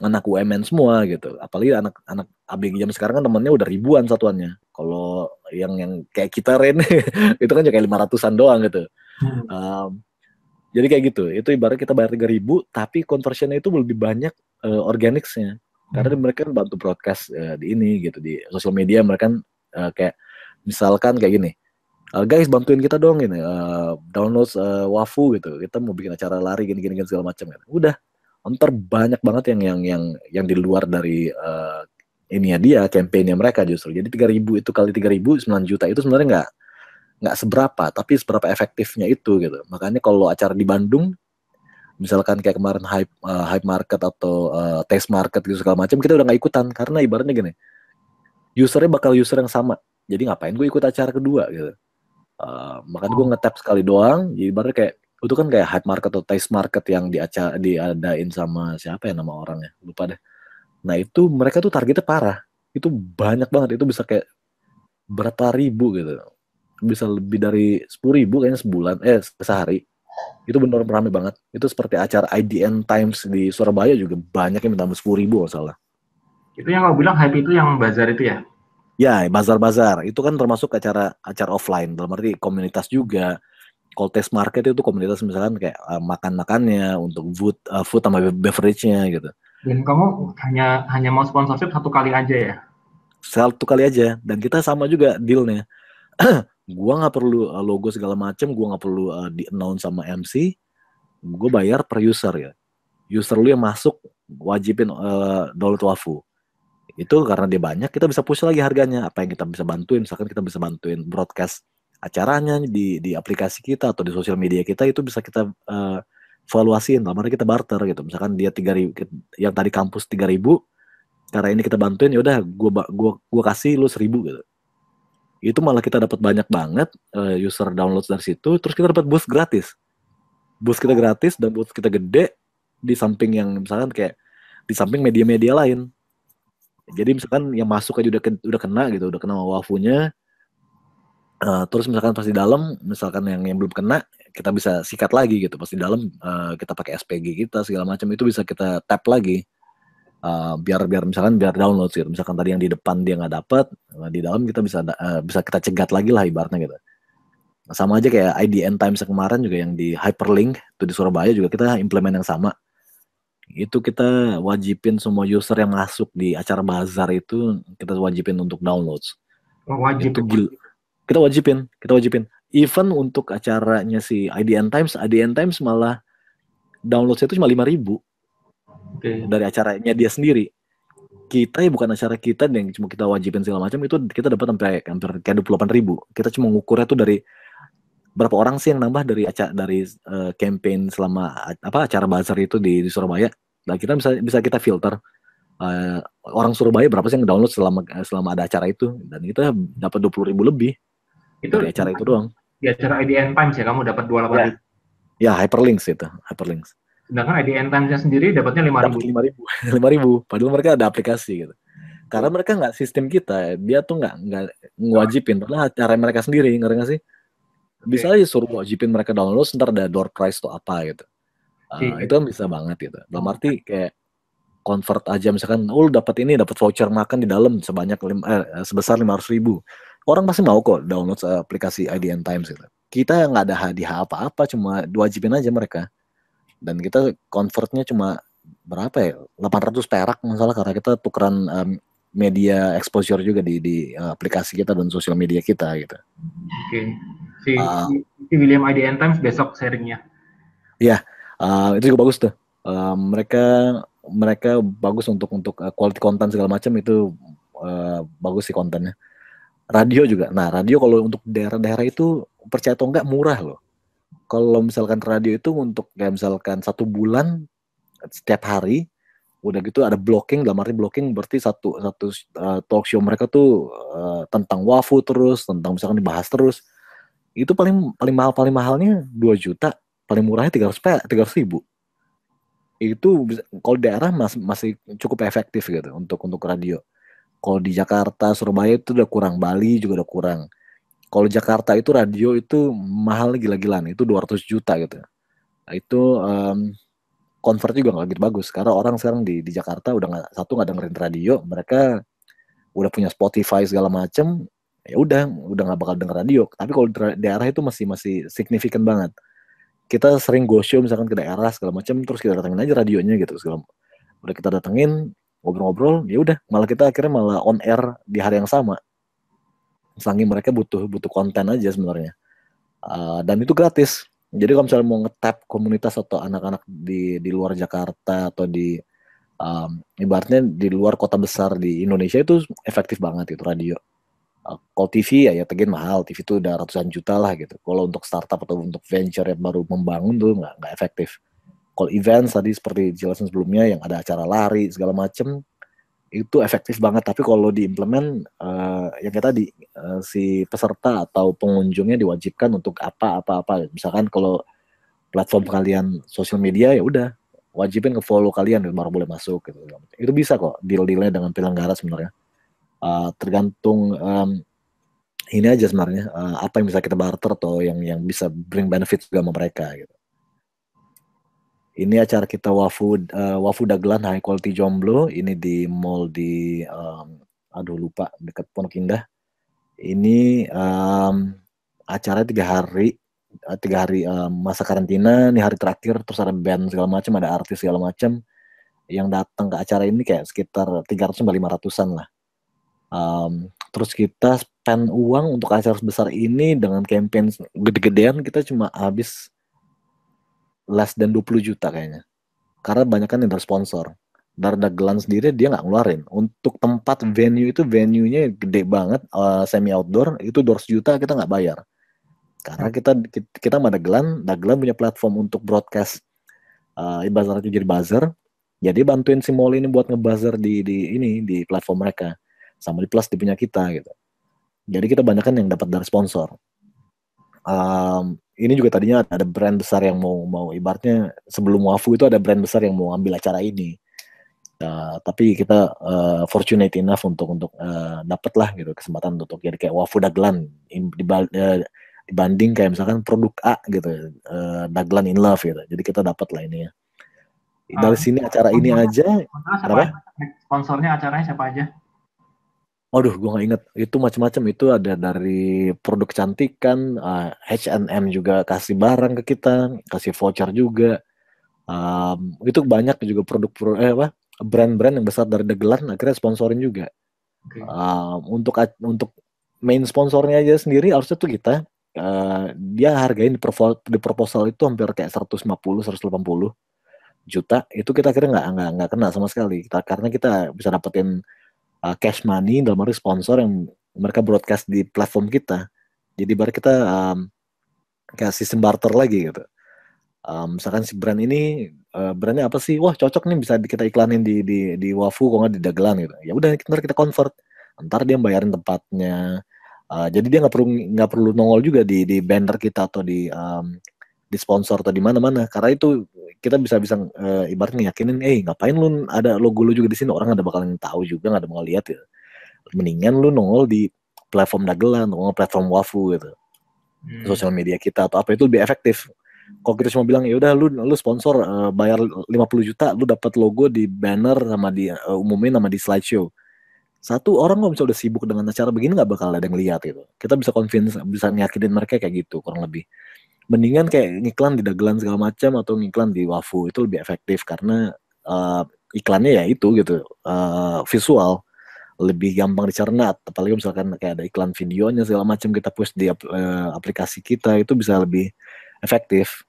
[SPEAKER 1] anak UMN semua gitu apalagi anak-anak ABG jam sekarang kan temannya udah ribuan satuannya kalau yang yang kayak kita Ren itu kan kayak lima ratusan doang gitu hmm. um, jadi kayak gitu itu ibarat kita bayar tiga ribu tapi nya itu lebih banyak uh, organicsnya karena hmm. mereka kan bantu broadcast uh, di ini gitu di sosial media mereka kan uh, kayak misalkan kayak gini uh, guys bantuin kita dong ini uh, download uh, wafu gitu kita mau bikin acara lari gini gini, gini segala macam gitu. udah ntar banyak banget yang yang yang yang di luar dari uh, ini ya dia kampanye mereka justru jadi 3000 itu kali 3000 9 juta itu sebenarnya nggak nggak seberapa tapi seberapa efektifnya itu gitu makanya kalau acara di Bandung misalkan kayak kemarin hype uh, hype market atau uh, eh, test market gitu segala macam kita udah nggak ikutan karena ibaratnya gini usernya bakal user yang sama jadi ngapain gue ikut acara kedua gitu uh, makanya gue ngetap sekali doang jadi ibaratnya kayak itu kan kayak hype market atau test market yang di acara diadain sama siapa ya nama orangnya lupa deh nah itu mereka tuh targetnya parah itu banyak banget itu bisa kayak berapa ribu gitu bisa lebih dari sepuluh ribu kayaknya sebulan eh sehari itu benar ramai banget itu seperti acara IDN Times di Surabaya juga banyak yang minta sepuluh ribu kalau salah
[SPEAKER 2] itu yang kau bilang hype itu yang bazar itu ya
[SPEAKER 1] ya bazar-bazar itu kan termasuk acara acara offline dalam arti komunitas juga cold test market itu komunitas misalkan kayak uh, makan-makannya untuk food uh, food sama beverage-nya gitu
[SPEAKER 2] dan kamu hanya hanya mau sponsorship satu kali aja ya
[SPEAKER 1] satu kali aja dan kita sama juga dealnya gue nggak perlu eh, logo segala macem gue nggak perlu uh, di announce sama MC gue bayar per user ya user lu yang masuk wajibin uh, eh, download wafu itu karena dia banyak kita bisa push lagi harganya apa yang kita bisa bantuin misalkan kita bisa bantuin broadcast acaranya di di aplikasi kita atau di sosial media kita itu bisa kita uh, valuasiin lama kita barter gitu misalkan dia tiga yang tadi kampus tiga ribu karena ini kita bantuin yaudah gue gua gua kasih lu seribu gitu itu malah kita dapat banyak banget uh, user download dari situ terus kita dapat boost gratis boost kita gratis dan boost kita gede di samping yang misalkan kayak di samping media-media lain jadi misalkan yang masuk aja udah udah kena gitu udah kena wafunya uh, eh, terus misalkan pasti dalam misalkan yang yang belum kena kita bisa sikat lagi gitu pasti dalam uh, kita pakai SPG kita segala macam itu bisa kita tap lagi Uh, biar biar misalkan biar download gitu misalkan tadi yang di depan dia nggak dapat nah di dalam kita bisa uh, bisa kita cegat lagi lah ibaratnya gitu nah, sama aja kayak IDN Times kemarin juga yang di hyperlink itu di Surabaya juga kita implement yang sama itu kita wajibin semua user yang masuk di acara bazar itu kita wajibin untuk download oh, wajib itu ya? kita wajibin kita wajibin even untuk acaranya si IDN Times IDN Times malah download itu cuma lima ribu okay. dari acaranya dia sendiri kita ya bukan acara kita yang cuma kita wajibin segala macam itu kita dapat sampai hampir kayak dua delapan ribu kita cuma ngukurnya tuh dari berapa orang sih yang nambah dari acara dari uh, campaign selama apa acara bazar itu di, di Surabaya nah kita bisa bisa kita filter uh, orang Surabaya berapa sih yang download selama selama ada acara itu dan kita dapat dua puluh ribu lebih itu dari acara itu doang
[SPEAKER 2] di acara IDN Punch ya kamu dapat dua ya. ribu
[SPEAKER 1] ya hyperlinks itu hyperlinks
[SPEAKER 2] Sedangkan IDN Times-nya sendiri dapatnya
[SPEAKER 1] lima ribu. Lima ribu, lima ribu. Padahal mereka ada aplikasi gitu. Karena iya. mereka nggak sistem kita, ya. dia tuh nggak nggak ngewajibin. Padahal cara mereka sendiri, ngerti nggak sih? Bisa aja suruh wajibin mereka download, sebentar ada door price tuh apa gitu. Uh, itu kan bisa banget gitu. Dalam arti kayak convert aja misalkan, oh lu dapat ini, dapat voucher makan di dalam sebanyak lim, eh, sebesar lima ratus ribu. Orang pasti mau kok download aplikasi IDN Times gitu. Kita nggak ada hadiah apa-apa, cuma diwajibin aja mereka dan kita convertnya cuma berapa ya 800 perak masalah karena kita tukeran um, media exposure juga di di uh, aplikasi kita dan sosial media kita gitu.
[SPEAKER 2] Oke. Okay. Si, uh, si William IDN Times besok sharingnya.
[SPEAKER 1] Iya, uh, itu juga bagus tuh. Uh, mereka mereka bagus untuk untuk uh, quality konten segala macam itu uh, bagus sih kontennya. Radio juga. Nah, radio kalau untuk daerah-daerah itu percaya atau enggak murah loh kalau misalkan radio itu untuk kayak misalkan satu bulan setiap hari udah gitu ada blocking dalam arti blocking berarti satu satu uh, talk show mereka tuh uh, tentang wafu terus tentang misalkan dibahas terus itu paling paling mahal paling mahalnya 2 juta paling murahnya tiga ratus tiga ribu itu kalau daerah masih masih cukup efektif gitu untuk untuk radio kalau di Jakarta Surabaya itu udah kurang Bali juga udah kurang kalau Jakarta itu radio itu mahal gila-gilaan, itu 200 juta gitu. Nah, itu um, convert juga nggak gitu bagus karena orang sekarang di di Jakarta udah gak, satu nggak dengerin radio, mereka udah punya Spotify segala macem, ya udah udah nggak bakal denger radio. Tapi kalau di daerah itu masih masih signifikan banget. Kita sering go show misalkan ke daerah segala macam terus kita datangin aja radionya gitu segala. Udah kita datengin ngobrol-ngobrol, ya udah malah kita akhirnya malah on air di hari yang sama selagi mereka butuh butuh konten aja sebenarnya uh, dan itu gratis jadi kalau misalnya mau ngetap komunitas atau anak-anak di di luar Jakarta atau di um, ibaratnya di luar kota besar di Indonesia itu efektif banget itu radio uh, ah, TV ya ya tegin mahal TV itu udah ratusan juta lah gitu kalau untuk startup atau untuk venture yang baru membangun tuh nggak nggak efektif kalau event tadi seperti jelasin sebelumnya yang ada acara lari segala macem itu efektif banget tapi kalau diimplement uh, eh, yang kita di uh, eh, si peserta atau pengunjungnya diwajibkan untuk apa apa apa misalkan kalau platform kalian sosial media ya udah wajibin ke follow kalian gitu, baru boleh masuk gitu itu bisa kok deal dealnya dengan penyelenggara sebenarnya uh, tergantung um, ini aja sebenarnya uh, apa yang bisa kita barter atau yang yang bisa bring benefit juga sama mereka gitu ini acara kita Wafu uh, Wafu Dagelan High Quality Jomblo ini di mall di um, aduh lupa dekat Pondok Indah. Ini um, acara tiga hari eh, tiga hari um, masa karantina Ini hari terakhir terus ada band segala macam ada artis segala macam yang datang ke acara ini kayak sekitar 300 sampai 500-an lah. Um, terus kita spend uang untuk acara sebesar ini dengan campaign gede-gedean kita cuma habis less than 20 juta kayaknya. Karena banyak kan yang dari sponsor. Dari dagelan sendiri dia nggak ngeluarin. Untuk tempat venue itu venue-nya gede banget uh, eh, semi outdoor itu 200 juta kita nggak bayar. Karena kita kita, kita Glan, dagelan, dagelan punya platform untuk broadcast uh, eh, itu jadi buzzer. Jadi ya bantuin si Molly ini buat ngebuzzer di di ini di platform mereka sama di plus di punya kita gitu. Jadi kita banyak kan yang dapat dari sponsor um, ini juga tadinya ada brand besar yang mau mau ibaratnya sebelum Wafu itu ada brand besar yang mau ambil acara ini. Uh, tapi kita uh, fortunate enough untuk untuk uh, eh, dapet lah gitu kesempatan untuk jadi kayak Wafu Daglan in, dibanding kayak misalkan produk A gitu uh, Daglan in Love gitu. Jadi kita dapat lah ini ya. Dari ah. sini acara ini aja.
[SPEAKER 2] Sponsornya acaranya siapa aja?
[SPEAKER 1] Waduh, gue gak inget. Itu macam-macam. Itu ada dari produk cantikan, eee, ah, H&M juga kasih barang ke kita, kasih voucher juga. Um, itu banyak juga produk pro eh, apa, brand-brand yang besar dari Degelan akhirnya sponsorin juga. Okay. Um, untuk untuk main sponsornya aja sendiri harusnya tuh kita, uh, dia hargain di provo- di proposal itu hampir kayak seratus delapan puluh juta, itu kita kira nggak nggak nggak kena sama sekali. Kita karena kita bisa dapetin uh, cash money dalam arti sponsor yang mereka broadcast di platform kita. Jadi baru kita um, kayak sistem barter lagi gitu. Um, misalkan si brand ini uh, brandnya apa sih? Wah cocok nih bisa kita iklanin di di di Wafu kok nggak di dagelan gitu. Ya udah ntar kita convert. Ntar dia bayarin tempatnya. Uh, jadi dia nggak perlu nggak perlu nongol juga di di banner kita atau di um, di sponsor atau di mana-mana karena itu kita bisa bisa e, ibaratnya yakinin eh ngapain lu ada logo lu juga di sini orang ada bakalan tahu juga nggak ada mau lihat ya mendingan lu nongol di platform dagelan nongol platform wafu gitu hmm. sosial media kita atau apa itu lebih efektif Kok kita cuma bilang ya udah lu lu sponsor uh, bayar 50 juta lu dapat logo di banner sama di uh, umumin sama di slideshow satu orang kalau misalnya udah sibuk dengan acara begini nggak bakal ada yang lihat gitu kita bisa convince bisa nyakinin mereka kayak gitu kurang lebih mendingan kayak ngiklan di dagelan segala macam atau ngiklan di wafu itu lebih efektif karena uh, iklannya ya itu gitu uh, visual lebih gampang dicerna apalagi misalkan kayak ada iklan videonya segala macam kita push di uh, aplikasi kita itu bisa lebih efektif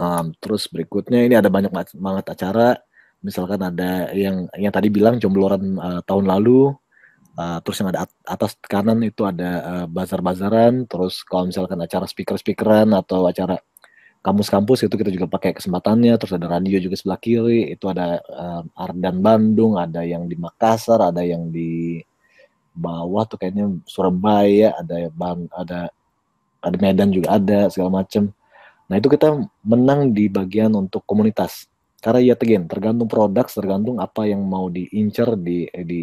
[SPEAKER 1] um, terus berikutnya ini ada banyak banget acara misalkan ada yang yang tadi bilang jombloran uh, tahun lalu Eh, terus yang ada at atas kanan itu ada uh, bazar-bazaran, terus kalau misalkan acara speaker-speakeran atau acara kampus-kampus itu kita juga pakai kesempatannya, terus ada radio juga sebelah kiri, itu ada uh, Ardan Bandung, ada yang di Makassar, ada yang di bawah tuh kayaknya Surabaya, ada Bang ada ada Medan juga ada segala macam. Nah itu kita menang di bagian untuk komunitas. Karena ya again, tergantung produk, tergantung apa yang mau diincar di di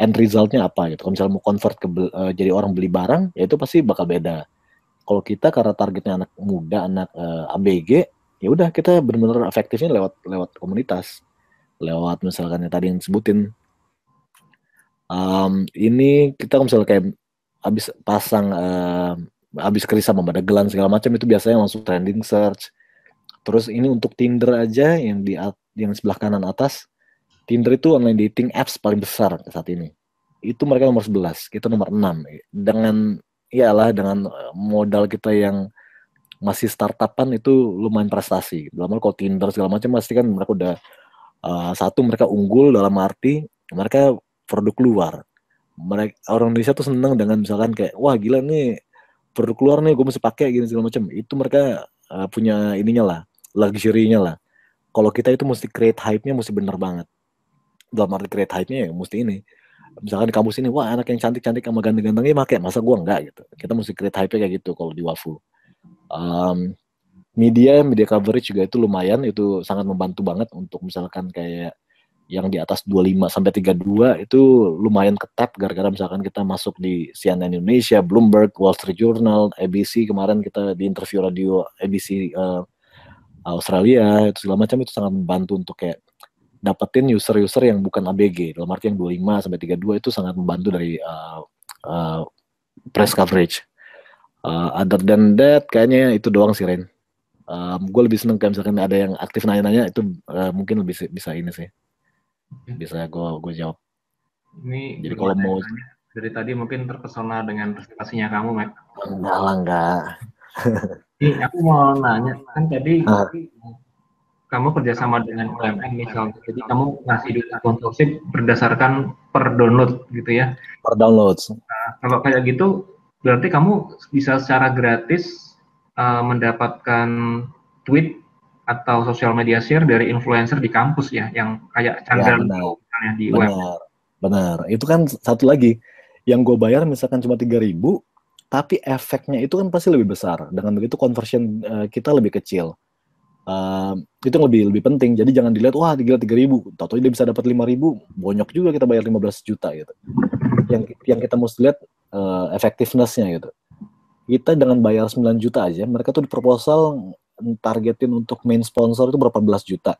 [SPEAKER 1] end resultnya apa gitu. Kalau misalnya mau convert ke uh, jadi orang beli barang, ya itu pasti bakal beda. Kalau kita karena targetnya anak muda, anak uh, eh, ABG, ya udah kita benar-benar efektifnya lewat lewat komunitas, lewat misalkan yang tadi yang sebutin. Um, ini kita misalnya kayak habis pasang uh, habis kerisa gelang segala macam itu biasanya langsung trending search. Terus ini untuk Tinder aja yang di yang sebelah kanan atas Tinder itu online dating apps paling besar saat ini. Itu mereka nomor 11, kita nomor 6. Dengan ialah dengan eh, modal kita yang masih startupan itu lumayan prestasi. Dalam hal kalau Tinder segala macam pasti kan mereka udah uh, satu mereka unggul dalam arti mereka produk luar. Mereka orang Indonesia tuh seneng dengan misalkan kayak wah gila nih produk luar nih gue mesti pakai gini segala macam. Itu mereka uh, punya ininya lah, luxury-nya lah. Kalau kita itu mesti create hype-nya mesti bener banget dalam arti create hype-nya ya mesti ini misalkan di kampus ini wah anak yang cantik-cantik sama ganteng-gantengnya pakai masa gua enggak gitu kita mesti create hype kayak gitu kalau di Wafu um, media media coverage juga itu lumayan itu sangat membantu banget untuk misalkan kayak yang di atas 25 sampai 32 itu lumayan ketat gara-gara misalkan kita masuk di CNN Indonesia, Bloomberg, Wall Street Journal, ABC kemarin kita di interview radio ABC uh, eh, Australia itu segala macam itu sangat membantu untuk kayak dapetin user-user yang bukan ABG dalam arti yang 25 sampai 32 itu sangat membantu dari uh, uh, press coverage. Uh, other than that kayaknya itu doang sih Ren. Um, gue lebih seneng kayak misalkan ada yang aktif nanya-nanya itu uh, mungkin lebih bisa ini sih bisa gue gue jawab.
[SPEAKER 2] Ini jadi kalau mau dari tadi mungkin terpesona dengan presentasinya kamu, Mac. Enggak lah, enggak. Ini aku mau nanya kan tadi ah kamu kerjasama dengan UMN misalnya, jadi kamu ngasih duit sponsorship berdasarkan per download gitu ya? Per download. Nah, kalau kayak gitu, berarti kamu bisa secara gratis uh, mendapatkan tweet atau sosial media share dari influencer di kampus ya, yang kayak ya, Chandra ya, benar. misalnya di benar.
[SPEAKER 1] Benar, itu kan satu lagi. Yang gue bayar misalkan cuma 3000 ribu, tapi efeknya itu kan pasti lebih besar. Dengan begitu conversion uh, kita lebih kecil uh, itu yang lebih lebih penting jadi jangan dilihat wah gila tiga ribu tahu dia bisa dapat lima ribu bonyok juga kita bayar 15 juta gitu yang yang kita mesti lihat uh, gitu kita dengan bayar 9 juta aja mereka tuh di proposal targetin untuk main sponsor itu berapa belas juta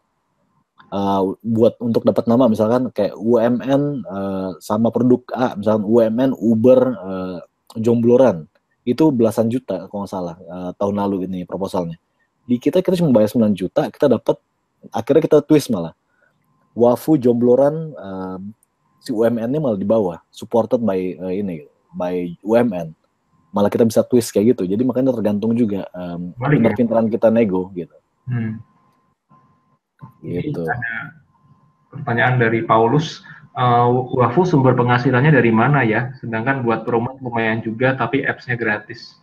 [SPEAKER 1] uh, buat untuk dapat nama misalkan kayak UMN uh, eh, sama produk A misalkan UMN Uber uh, Jombloran itu belasan juta kalau nggak salah uh, tahun lalu ini proposalnya di kita kita cuma bayar 9 juta, kita dapat akhirnya kita twist malah. Wafu jombloran uh, si UMN-nya malah di bawah, supported by uh, ini by UMN. Malah kita bisa twist kayak gitu. Jadi makanya tergantung juga um, ehm, ya? pinteran kita nego gitu. Hmm. Gitu.
[SPEAKER 2] pertanyaan dari Paulus, uh, Wafu sumber penghasilannya dari mana ya? Sedangkan buat promo lumayan juga, tapi apps-nya gratis.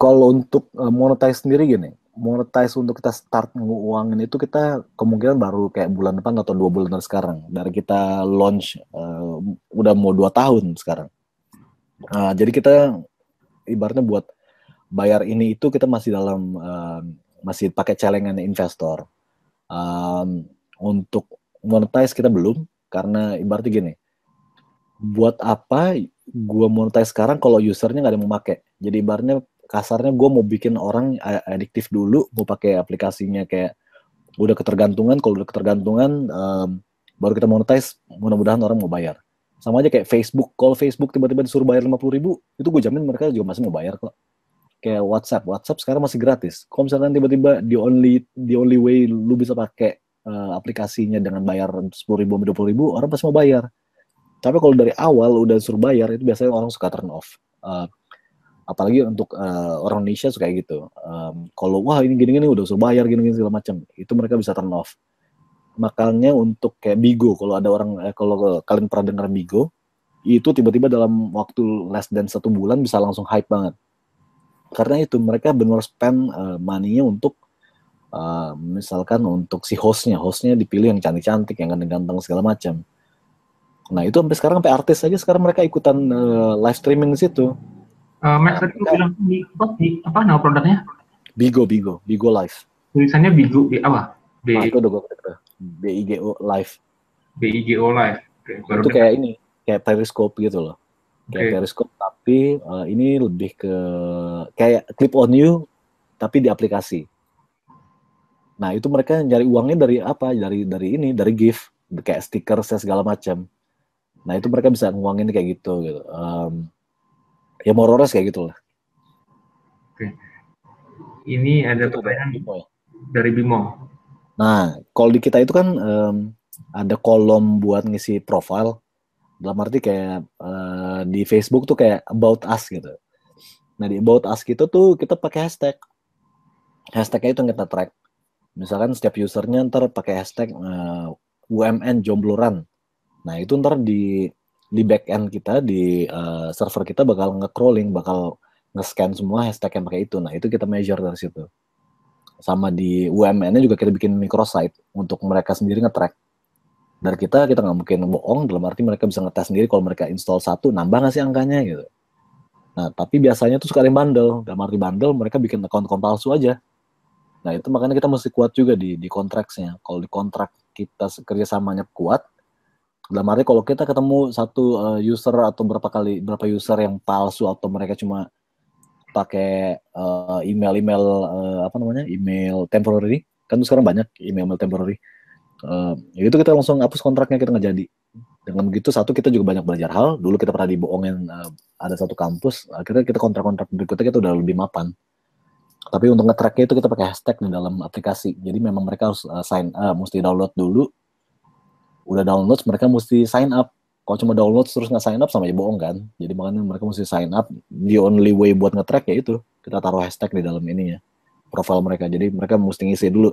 [SPEAKER 1] Kalau untuk eh, monetize sendiri gini, monetize untuk kita start nguangin itu kita kemungkinan baru kayak bulan depan atau dua bulan dari sekarang dari kita launch uh, udah mau dua tahun sekarang uh, jadi kita ibaratnya buat bayar ini itu kita masih dalam uh, masih pakai celengan investor um, untuk monetize kita belum karena ibaratnya gini buat apa gua monetize sekarang kalau usernya nggak ada yang memakai jadi ibaratnya kasarnya gue mau bikin orang eh, adiktif dulu mau pakai aplikasinya kayak udah ketergantungan kalau udah ketergantungan um, baru kita monetize mudah-mudahan orang mau bayar sama aja kayak Facebook kalau Facebook tiba-tiba disuruh bayar lima puluh ribu itu gue jamin mereka juga masih mau bayar kok kayak WhatsApp WhatsApp sekarang masih gratis kalau misalkan tiba-tiba the only the only way lu bisa pakai uh, aplikasinya dengan bayar sepuluh ribu dua puluh ribu orang pasti mau bayar tapi kalau dari awal udah suruh bayar itu biasanya orang suka turn off uh, apalagi untuk uh, orang Indonesia suka gitu um, kalau wah ini gini-gini udah suruh bayar gini-gini segala macam itu mereka bisa turn off makanya untuk kayak Bigo kalau ada orang eh, kalau kalian pernah dengar Bigo itu tiba-tiba dalam waktu less than satu bulan bisa langsung hype banget karena itu mereka benar spend uh, money-nya untuk uh, misalkan untuk si hostnya hostnya dipilih yang cantik-cantik yang ganteng-ganteng segala macam nah itu sampai sekarang sampai artis aja sekarang mereka ikutan uh, live streaming di situ
[SPEAKER 2] Eh, Max tadi lu bilang di, apa, di, apa nama produknya?
[SPEAKER 1] Bigo, Bigo, Bigo Live. Tulisannya Bigo, B, apa? B nah, itu udah gue kata. BIGO Live.
[SPEAKER 2] BIGO Live. Okay, itu kayak ini,
[SPEAKER 1] kayak periskop gitu loh. Kayak okay. tapi eh, ini lebih ke kayak clip on you, tapi di aplikasi. Nah itu mereka nyari uangnya dari apa? Dari dari ini, dari gift, kayak stiker segala macam. Nah itu mereka bisa nguangin kayak gitu gitu ya Mororas kayak gitulah. Oke.
[SPEAKER 2] Ini ada pertanyaan ya? dari
[SPEAKER 1] Bimo. Nah, kalau di kita itu kan um, ada kolom buat ngisi profile. Dalam arti kayak uh, di Facebook tuh kayak about us gitu. Nah, di about us gitu tuh kita pakai hashtag. Hashtagnya itu yang kita track. Misalkan setiap usernya ntar pakai hashtag uh, eh, UMN jombloran. Nah, itu ntar di di back end kita di uh, server kita bakal nge-crawling, bakal nge-scan semua hashtag yang pakai itu. Nah, itu kita measure dari situ. Sama di UMN-nya juga kita bikin microsite untuk mereka sendiri nge-track. Dari kita, kita nggak mungkin bohong, dalam arti mereka bisa ngetes sendiri kalau mereka install satu, nambah nggak sih angkanya gitu. Nah, tapi biasanya tuh sekali bandel. Dalam arti bandel, mereka bikin account-account palsu aja. Nah, itu makanya kita mesti kuat juga di, di kontraknya. Kalau di kontrak kita kerjasamanya kuat, dalam arti kalau kita ketemu satu uh, user atau berapa kali berapa user yang palsu atau mereka cuma pakai uh, eh, email email uh, eh, apa namanya email temporary kan tuh sekarang banyak email email temporary uh, itu kita langsung hapus kontraknya kita nggak jadi dengan begitu satu kita juga banyak belajar hal dulu kita pernah dibohongin uh, ada satu kampus akhirnya kita kontrak-kontrak berikutnya kita udah lebih mapan tapi untuk ngetracknya itu kita pakai hashtag di dalam aplikasi jadi memang mereka harus uh, sign uh, mesti download dulu udah download mereka mesti sign up kalau cuma download terus nggak sign up sama ya bohong kan jadi makanya mereka mesti sign up the only way buat ngetrack ya itu kita taruh hashtag di dalam ini ya profile mereka jadi mereka mesti ngisi dulu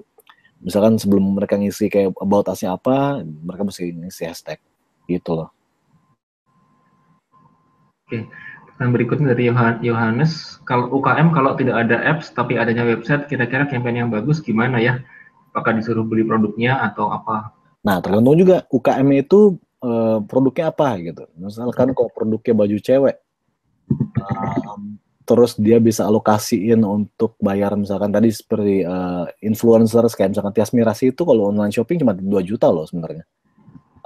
[SPEAKER 1] misalkan sebelum mereka ngisi kayak about us
[SPEAKER 2] apa mereka mesti ngisi hashtag gitu loh oke pertanyaan berikutnya dari Yohanes kalau UKM kalau tidak ada apps tapi adanya website kira-kira campaign yang bagus gimana ya apakah disuruh beli produknya atau apa
[SPEAKER 1] Nah, tergantung juga UKM itu uh, produknya apa gitu. Misalkan kalau produknya baju cewek, um, terus dia bisa alokasiin untuk bayar misalkan tadi seperti uh, eh, influencer kayak misalkan Tias Mirasi itu kalau online shopping cuma 2 juta loh sebenarnya.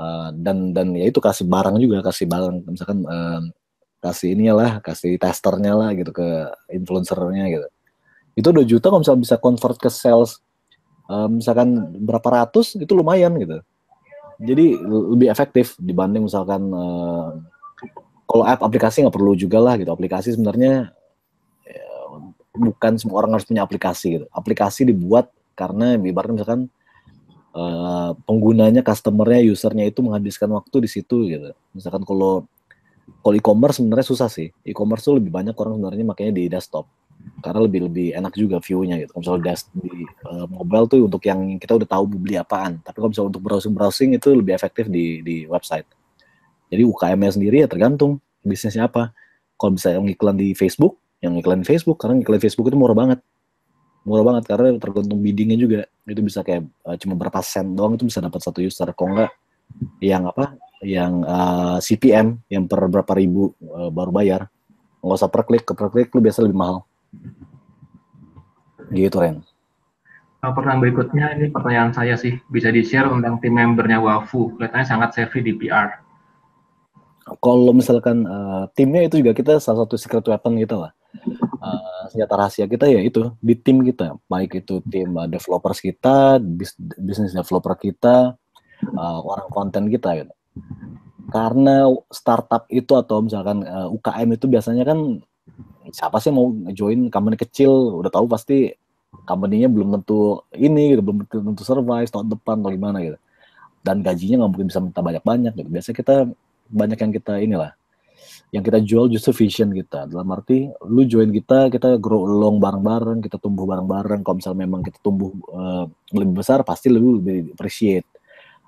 [SPEAKER 1] Uh, dan dan ya itu kasih barang juga kasih barang misalkan uh, kasih lah kasih testernya lah gitu ke influencernya gitu itu 2 juta kalau misalkan bisa convert ke sales Uh, misalkan berapa ratus itu lumayan gitu jadi lebih efektif dibanding misalkan uh, kalau app aplikasi nggak perlu juga lah gitu aplikasi sebenarnya ya, bukan semua orang harus punya aplikasi gitu aplikasi dibuat karena ibaratnya misalkan uh, penggunanya customernya usernya itu menghabiskan waktu di situ gitu misalkan kalau kalau e-commerce sebenarnya susah sih e-commerce tuh lebih banyak orang sebenarnya makanya di desktop karena lebih lebih enak juga view-nya gitu. Kalau misalnya das di uh, mobile tuh untuk yang kita udah tahu beli apaan, tapi kalau misalnya untuk browsing browsing itu lebih efektif di di website. Jadi UKM-nya sendiri ya tergantung bisnisnya apa. Kalau bisa yang iklan di Facebook, yang iklan di Facebook karena iklan Facebook itu murah banget. Murah banget karena tergantung biddingnya juga. Itu bisa kayak uh, cuma berapa sen doang itu bisa dapat satu user. Kalau enggak yang apa? Yang uh, eh, CPM yang per berapa ribu uh, baru bayar. Nggak usah per klik, ke per klik lu biasa lebih mahal Gitu Ren.
[SPEAKER 2] Nah, pertanyaan berikutnya ini pertanyaan saya sih bisa di share tentang tim membernya Wafu kelihatannya sangat savvy di PR.
[SPEAKER 1] Kalau misalkan uh, timnya itu juga kita salah satu secret weapon gitu lah. Uh, senjata rahasia kita ya itu di tim kita baik itu tim uh, developers kita bis bisnis developer kita uh, orang konten kita gitu karena startup itu atau misalkan uh, UKM itu biasanya kan siapa sih mau join company kecil udah tahu pasti company-nya belum tentu ini gitu, belum tentu survive tahun depan atau gimana gitu dan gajinya nggak mungkin bisa minta banyak-banyak gitu. Biasanya kita banyak yang kita inilah yang kita jual justru vision kita dalam arti lu join kita kita grow long bareng-bareng kita tumbuh bareng-bareng kalau misalnya memang kita tumbuh uh, lebih besar pasti lu lebih appreciate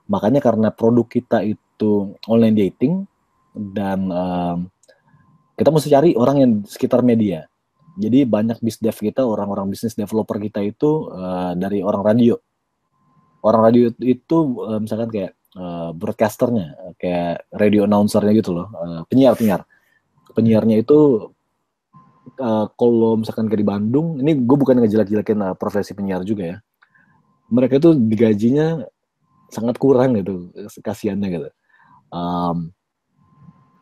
[SPEAKER 1] makanya karena produk kita itu online dating dan uh, kita mesti cari orang yang sekitar media. Jadi banyak bis dev kita, orang-orang bisnis developer kita itu uh, dari orang radio. Orang radio itu uh, misalkan kayak uh, broadcasternya, kayak radio announcernya gitu loh, uh, penyiar-penyiar. Penyiarnya itu uh, kalau misalkan ke di Bandung, ini gue bukan ngejelek-jelekin uh, profesi penyiar juga ya. Mereka itu digajinya sangat kurang gitu, kasihannya gitu. Um,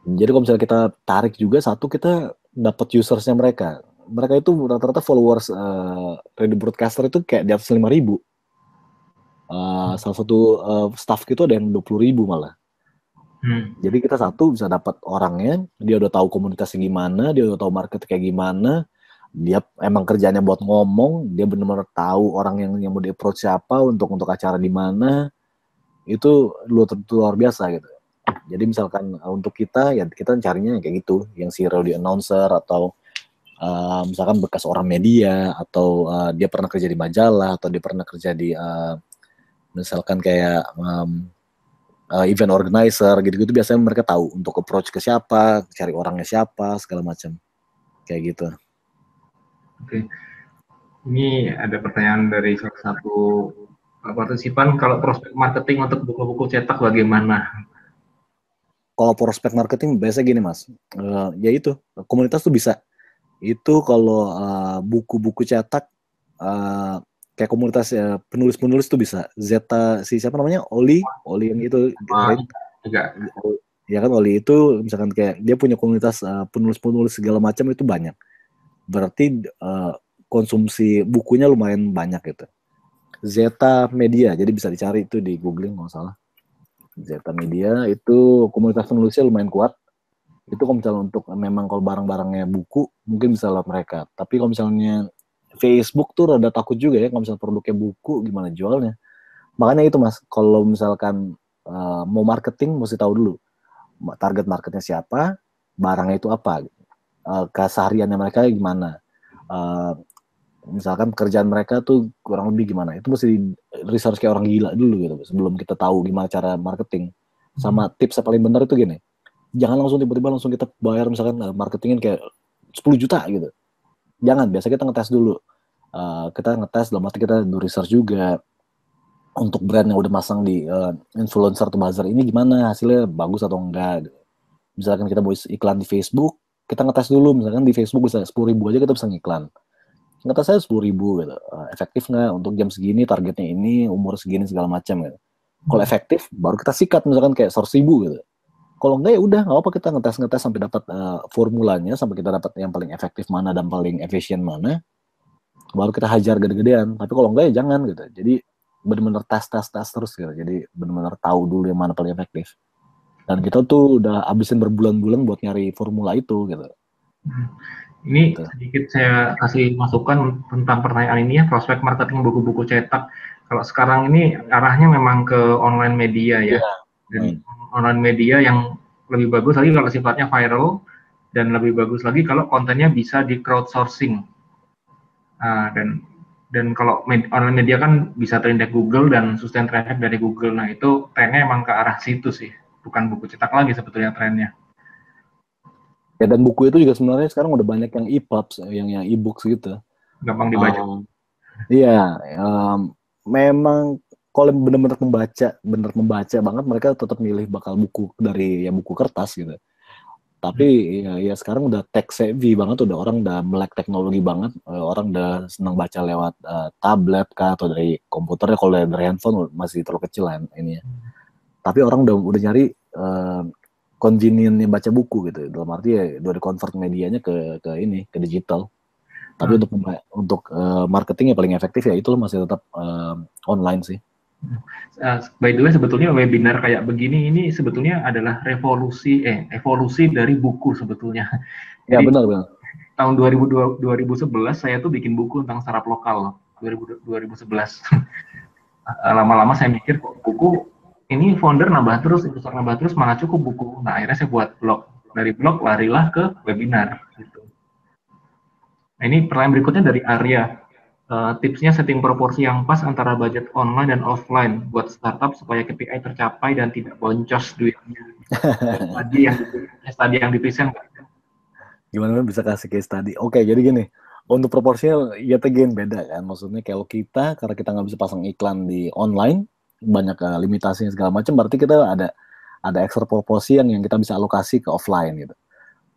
[SPEAKER 1] jadi kalau misalnya kita tarik juga satu kita dapat usersnya mereka. Mereka itu rata-rata followers uh, eh, radio broadcaster itu kayak di atas lima ribu. Uh, salah satu uh, staff gitu ada yang dua puluh ribu malah. Hmm. Jadi kita satu bisa dapat orangnya, dia udah tahu komunitasnya gimana, dia udah tahu market kayak gimana, dia emang kerjanya buat ngomong, dia benar-benar tahu orang yang yang mau di approach siapa untuk untuk acara di mana, itu luar, luar biasa gitu. Jadi misalkan eh, untuk kita ya kita carinya kayak gitu, yang si radio announcer atau uh, misalkan bekas orang media atau uh, dia pernah kerja di majalah atau dia pernah kerja di uh, misalkan kayak um, uh, event organizer gitu-gitu biasanya mereka tahu untuk approach ke siapa, cari orangnya siapa, segala macam. Kayak gitu.
[SPEAKER 2] Oke. Ini ada pertanyaan dari salah satu partisipan kalau prospek marketing untuk buku-buku cetak bagaimana?
[SPEAKER 1] kalau prospek marketing biasanya gini mas, uh, ya itu komunitas tuh bisa. Itu kalau uh, buku-buku cetak uh, kayak komunitas uh, penulis-penulis tuh bisa. Zeta si siapa namanya Oli, Oli yang itu. Ah, right? Ya kan Oli itu misalkan kayak dia punya komunitas uh, penulis-penulis segala macam itu banyak. Berarti uh, konsumsi bukunya lumayan banyak gitu. Zeta Media, jadi bisa dicari itu di googling nggak salah. Zeta Media itu komunitas penulisnya lumayan kuat itu kalau misalnya untuk memang kalau barang-barangnya buku mungkin bisa lewat mereka tapi kalau misalnya Facebook tuh rada takut juga ya kalau misalnya produknya buku gimana jualnya makanya itu mas kalau misalkan uh, mau marketing mesti tahu dulu target marketnya siapa barangnya itu apa uh, kesehariannya mereka gimana eh, misalkan pekerjaan mereka tuh kurang lebih gimana itu mesti research kayak orang gila dulu gitu sebelum kita tahu gimana cara marketing sama hmm. tips yang paling benar itu gini jangan langsung tiba-tiba langsung kita bayar misalkan eh, marketingin kayak 10 juta gitu jangan biasa kita ngetes dulu uh, kita ngetes dalam arti kita do research juga untuk brand yang udah masang di uh, influencer atau buzzer ini gimana hasilnya bagus atau enggak gitu. misalkan kita mau iklan di Facebook kita ngetes dulu misalkan di Facebook bisa sepuluh ribu aja kita bisa ngiklan ternyata saya sepuluh ribu gitu. Eh, efektif nggak untuk jam segini targetnya ini umur segini segala macam gitu. Kalau hmm. efektif baru kita sikat misalkan kayak seratus ribu gitu. Kalau nggak ya udah nggak apa kita ngetes ngetes sampai dapat uh, formulanya sampai kita dapat yang paling efektif mana dan paling efisien mana. Baru kita hajar gede-gedean. Tapi kalau nggak ya jangan gitu. Jadi benar-benar tes tes tes terus gitu. Jadi benar-benar tahu dulu yang mana paling efektif. Dan kita tuh udah abisin berbulan-bulan buat nyari formula
[SPEAKER 2] itu gitu. Hmm. Ini sedikit saya kasih masukan tentang pertanyaan ini ya, prospek marketing buku-buku cetak. Kalau sekarang ini arahnya memang ke online media ya. ya. Dan hmm. online media yang lebih bagus lagi kalau sifatnya viral dan lebih bagus lagi kalau kontennya bisa di crowdsourcing. Uh, dan dan kalau med, online media kan bisa terindek Google dan sustain traffic dari Google. Nah, itu trennya emang ke arah situ sih, bukan buku cetak lagi sebetulnya trennya.
[SPEAKER 1] Ya dan buku itu juga sebenarnya sekarang udah banyak yang e-pubs, yang yang e book gitu.
[SPEAKER 2] Gampang dibaca. Um,
[SPEAKER 1] iya, um, memang kalau benar-benar membaca, benar membaca banget mereka tetap milih bakal buku dari ya buku kertas gitu. Tapi hmm. ya, ya sekarang udah tech savvy banget, udah orang udah melek teknologi banget, e, orang udah senang baca lewat uh, tablet kah atau dari komputernya kalau dari handphone masih terlalu kecil lah ini ya. Hmm. Tapi orang udah udah nyari e, convenientnya baca buku gitu dalam arti ya dari convert medianya ke ke ini ke digital tapi hmm. untuk untuk uh, marketing yang paling efektif ya itu masih tetap uh, online sih
[SPEAKER 2] Uh, by the way sebetulnya webinar kayak begini ini sebetulnya adalah revolusi eh evolusi dari buku sebetulnya. Ya Jadi, benar benar. Tahun ribu 2011 saya tuh bikin buku tentang startup lokal 2000, 2011. Lama-lama saya mikir kok buku ini founder nambah terus, investor nambah terus, mana cukup buku. Nah, akhirnya saya buat blog. Dari blog larilah ke webinar. Gitu. Nah, ini pertanyaan berikutnya dari Arya. Uh, tipsnya setting proporsi yang pas antara budget online dan offline buat startup supaya KPI tercapai dan tidak boncos duitnya. tadi yang tadi yang dipisah.
[SPEAKER 1] Gimana bisa kasih case tadi? Oke, jadi gini untuk proporsinya ya tegin beda kan maksudnya kalau kita karena kita nggak bisa pasang iklan di online banyak uh, limitasinya segala macam berarti kita ada ada ekstra proporsi yang yang kita bisa alokasi ke offline gitu.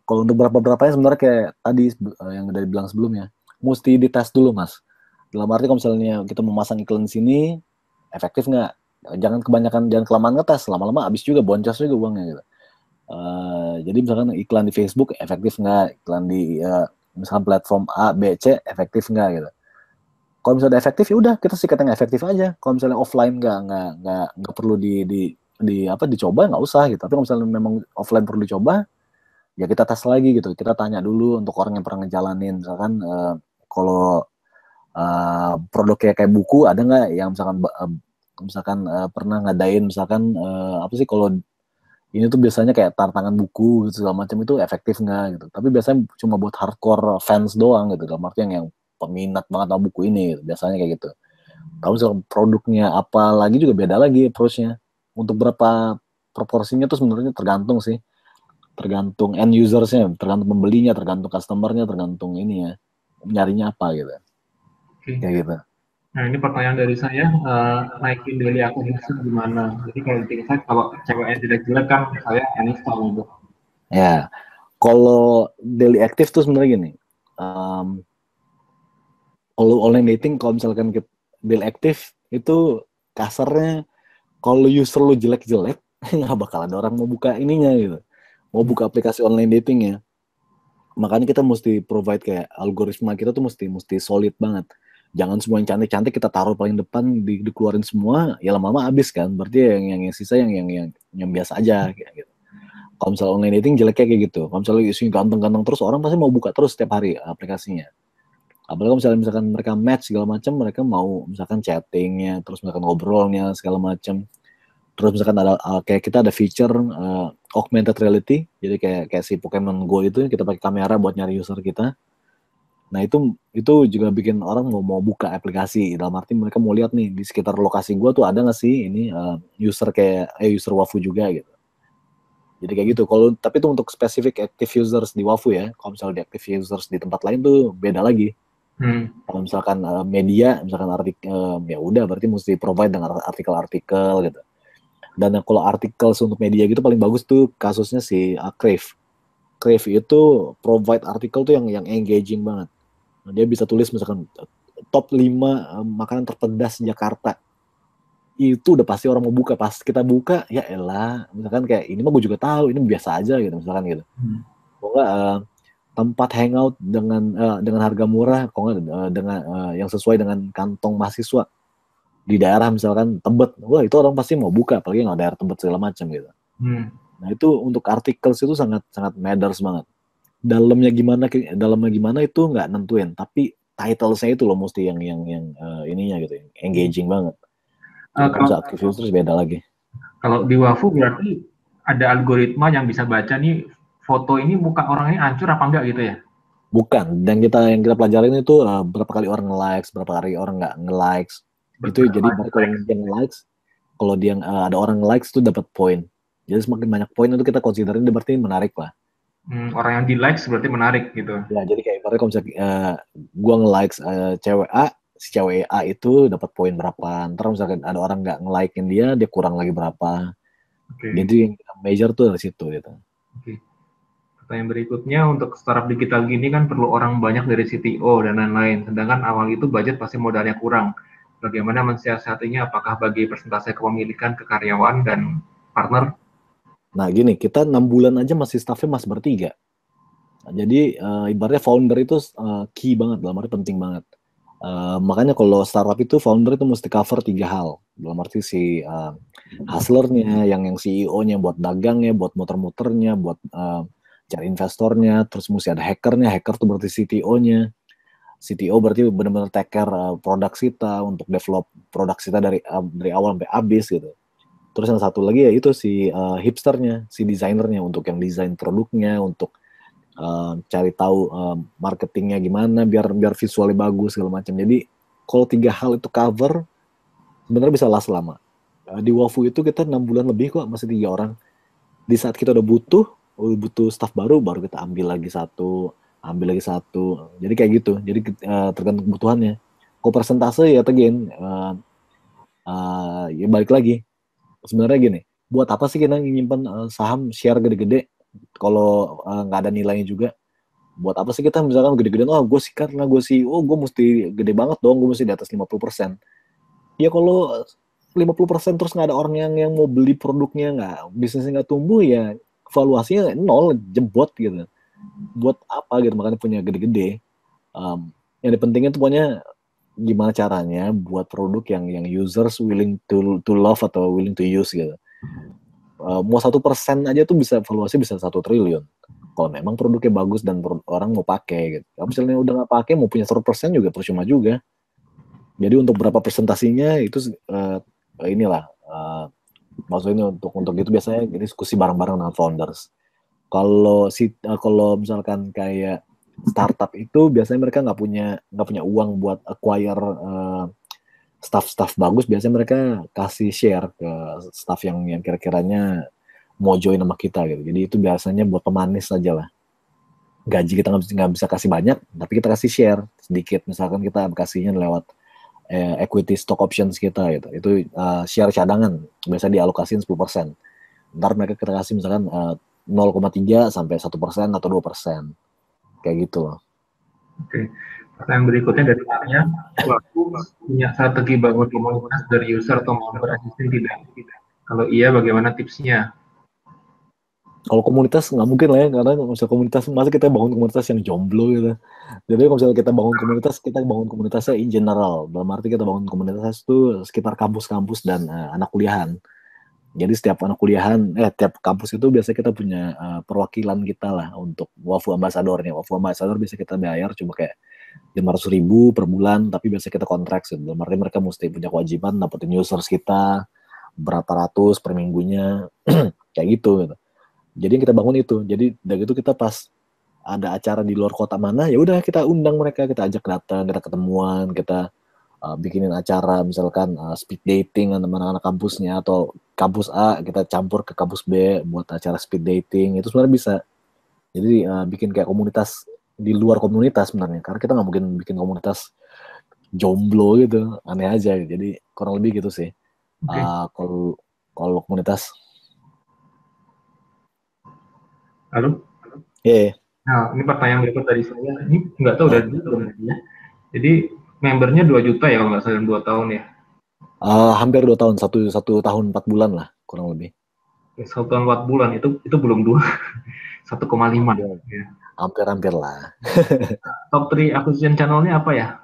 [SPEAKER 1] Kalau untuk berapa berapanya sebenarnya kayak tadi uh, yang udah dibilang sebelumnya, mesti dites dulu mas. Dalam arti kalau misalnya kita memasang iklan sini, efektif nggak? Jangan kebanyakan, jangan kelamaan ngetes, lama-lama habis juga, boncos juga uangnya gitu. Uh, jadi misalkan iklan di Facebook efektif nggak? Iklan di uh, misalkan platform A, B, C efektif nggak gitu? kalau misalnya efektif ya udah kita sikat yang efektif aja kalau misalnya offline nggak nggak nggak nggak perlu di di di apa dicoba nggak usah gitu tapi kalau misalnya memang offline perlu dicoba ya kita tes lagi gitu kita tanya dulu untuk orang yang pernah ngejalanin misalkan uh, kalau uh, produknya kayak buku ada nggak yang misalkan uh, misalkan uh, pernah ngadain misalkan uh, apa sih kalau ini tuh biasanya kayak tantangan buku gitu segala macam itu efektif nggak gitu tapi biasanya cuma buat hardcore fans doang gitu dalam artian yang peminat banget sama buku ini gitu. biasanya kayak gitu tapi misalnya produknya apalagi juga beda lagi prosesnya untuk berapa proporsinya tuh sebenarnya tergantung sih tergantung end usersnya tergantung pembelinya tergantung customernya tergantung ini ya nyarinya apa gitu okay. kayak gitu
[SPEAKER 2] Nah ini pertanyaan dari saya, uh, naikin daily user gimana? Jadi kalau di saya kalau yang tidak jelek kan saya uninstall gitu.
[SPEAKER 1] Ya, kalau daily active tuh sebenarnya gini, um, kalau online dating kalau misalkan kita deal aktif itu kasarnya kalau user lu jelek-jelek nggak bakal ada orang mau buka ininya gitu mau buka aplikasi online dating ya makanya kita mesti provide kayak algoritma kita tuh mesti mesti solid banget jangan semua yang cantik-cantik kita taruh paling depan di, dikeluarin semua ya lama-lama habis kan berarti yang yang, yang sisa yang yang yang yang biasa aja kayak gitu kalau misalnya online dating jeleknya kayak gitu kalau misalnya isinya ganteng-ganteng terus orang pasti mau buka terus setiap hari eh, aplikasinya apalagi kalau misalnya misalkan mereka match segala macam mereka mau misalkan chattingnya terus misalkan ngobrolnya segala macam terus misalkan ada ah, kayak kita ada feature uh, augmented reality jadi kayak kayak si Pokemon Go itu kita pakai kamera buat nyari user kita nah itu itu juga bikin orang mau mau buka aplikasi dalam arti mereka mau lihat nih di sekitar lokasi gue tuh ada nggak sih ini uh, user kayak eh user wafu juga gitu jadi kayak gitu. Kalau tapi itu untuk spesifik active users di Wafu ya. Kalau misalnya di active users di tempat lain tuh beda lagi. Hmm. Kalau misalkan uh, media, misalkan artikel, uh, ya udah berarti mesti provide dengan artikel-artikel gitu. Dan kalau artikel untuk media gitu paling bagus tuh kasusnya si uh, Crave. Crave itu provide artikel tuh yang yang engaging banget. Nah, dia bisa tulis misalkan eh, top 5 uh, makanan terpedas Jakarta. Itu udah pasti orang mau buka. Pas kita buka, ya elah, misalkan kayak ini mah gue juga tahu, ini biasa aja gitu misalkan gitu. Hmm. Kalau uh, tempat hangout dengan uh, dengan harga murah, kok uh, eh, dengan uh, yang sesuai dengan kantong mahasiswa di daerah misalkan Tebet, wah itu orang pasti mau buka, apalagi kalau daerah tempat segala macam gitu. Hmm. Nah itu untuk artikel itu sangat sangat matters banget. Dalamnya gimana, dalamnya gimana itu nggak nentuin, tapi title saya itu loh mesti yang yang
[SPEAKER 2] yang uh, ininya gitu, yang engaging banget. Uh, kalau aktif filter beda lagi. Kalau di Wafu berarti ada algoritma yang bisa baca nih foto ini muka orang ini hancur apa enggak gitu ya?
[SPEAKER 1] Bukan. Dan kita yang kita pelajarin itu uh, berapa kali orang likes, berapa kali orang nggak nge likes. itu jadi mereka yang, yang likes, kalau dia uh, ada orang likes itu dapat poin. Jadi semakin banyak poin itu kita considerin berarti menarik lah.
[SPEAKER 2] Hmm, orang yang di likes berarti menarik gitu. Ya jadi kayak
[SPEAKER 1] ibaratnya kalau misalnya uh, gua nge likes uh, cewek A, si cewek A itu dapat poin berapa. Ntar misalkan ada orang nggak nge likein dia, dia kurang lagi berapa. Okay. Jadi yang kita measure tuh dari situ gitu.
[SPEAKER 2] Okay. Pertanyaan berikutnya, untuk startup digital gini kan perlu orang banyak dari CTO dan lain-lain, sedangkan awal itu budget pasti modalnya kurang. Bagaimana mensiasatinya, apakah bagi persentase kepemilikan ke karyawan dan
[SPEAKER 1] partner? Nah gini, kita enam bulan aja masih staffnya masih bertiga. Nah, jadi uh, ibaratnya founder itu uh, key banget, dalam arti penting banget. Uh, makanya kalau startup itu founder itu mesti cover tiga hal. Dalam arti si uh, hustlernya, yang yang CEO-nya buat dagangnya, buat muter-muternya, buat uh, cari investornya, terus mesti ada hackernya, hacker tuh berarti CTO-nya. CTO berarti benar-benar take care uh, produk kita untuk develop produk kita dari uh, dari awal sampai habis gitu. Terus yang satu lagi ya itu si uh, hipsternya, si desainernya untuk yang desain produknya, untuk uh, cari tahu uh, marketingnya gimana biar biar visualnya bagus segala macam. Jadi kalau tiga hal itu cover sebenarnya bisa last lama. Uh, di Wafu itu kita enam bulan lebih kok masih tiga orang. Di saat kita udah butuh, oh butuh staff baru baru kita ambil lagi satu ambil lagi satu jadi kayak gitu jadi uh, tergantung kebutuhannya kok persentase ya again uh, eh, uh, eh, ya balik lagi sebenarnya gini buat apa sih kita nyimpan uh, saham share gede-gede kalau nggak uh, ada nilainya juga buat apa sih kita misalkan gede gede oh gue sih karena gue sih oh gue mesti gede banget dong gue mesti di atas 50% ya kalau 50% terus nggak ada orang yang yang mau beli produknya nggak bisnisnya nggak tumbuh ya valuasinya nol jebot gitu buat apa gitu makanya punya gede-gede um, yang pentingnya tuh punya gimana caranya buat produk yang yang users willing to to love atau willing to use gitu uh, mau satu persen aja tuh bisa valuasi bisa satu triliun kalau memang produknya bagus dan orang mau pakai gitu kalau misalnya udah nggak pakai mau punya satu persen juga percuma juga jadi untuk berapa presentasinya itu uh, inilah uh, maksudnya untuk untuk itu biasanya diskusi bareng-bareng dengan founders kalau si eh, kalau misalkan kayak startup itu biasanya mereka nggak punya nggak punya uang buat acquire uh, staff-staff bagus biasanya mereka kasih share ke staff yang yang kira-kiranya mau join sama kita gitu jadi itu biasanya buat pemanis aja lah gaji kita nggak bisa, bisa kasih banyak tapi kita kasih share sedikit misalkan kita kasihnya lewat eh, equity stock options kita gitu. Itu uh, share cadangan biasa dialokasiin 10%. Ntar mereka kita kasih misalkan uh, eh, 0,3 sampai 1% atau
[SPEAKER 2] 2%. Kayak gitu loh. Oke. Pertanyaan berikutnya dari Arya, waktu punya strategi bangun komunitas dari user atau member asisten tidak? Kalau iya, bagaimana tipsnya?
[SPEAKER 1] kalau komunitas nggak mungkin lah ya karena kalau misalnya komunitas masa kita bangun komunitas yang jomblo gitu jadi kalau misalnya kita bangun komunitas kita bangun komunitasnya in general dalam arti kita bangun komunitas itu sekitar kampus-kampus dan uh, anak kuliahan jadi setiap anak kuliahan eh tiap kampus itu biasa kita punya uh, perwakilan kita lah untuk wafu ambasadornya wafu ambasador bisa kita bayar cuma kayak lima ratus ribu per bulan tapi biasa kita kontrak gitu. dalam mereka mesti punya kewajiban dapetin users kita berapa ratus per minggunya kayak gitu, gitu jadi yang kita bangun itu. Jadi dari itu kita pas ada acara di luar kota mana, ya udah kita undang mereka, kita ajak datang, kita ketemuan, kita uh, bikinin acara misalkan uh, speed dating teman anak-anak kampusnya atau kampus A kita campur ke kampus B buat acara speed dating itu sebenarnya bisa jadi uh, bikin kayak komunitas di luar komunitas sebenarnya karena kita nggak mungkin bikin komunitas jomblo gitu aneh aja jadi kurang lebih gitu sih okay. uh, kalau komunitas Halo? Iya.
[SPEAKER 2] Yeah. Nah, ini pertanyaan berikut dari saya. Ini nggak tahu dari iya. belum ya. Jadi membernya 2 juta ya kalau nggak salah 2 tahun ya.
[SPEAKER 1] Uh, hampir 2 tahun, satu satu tahun 4 bulan lah
[SPEAKER 2] kurang lebih. Satu tahun 4 bulan itu itu belum 2, 1,5. koma lima. Iya. Iya. Hampir-hampir lah. Top 3 acquisition channelnya apa ya?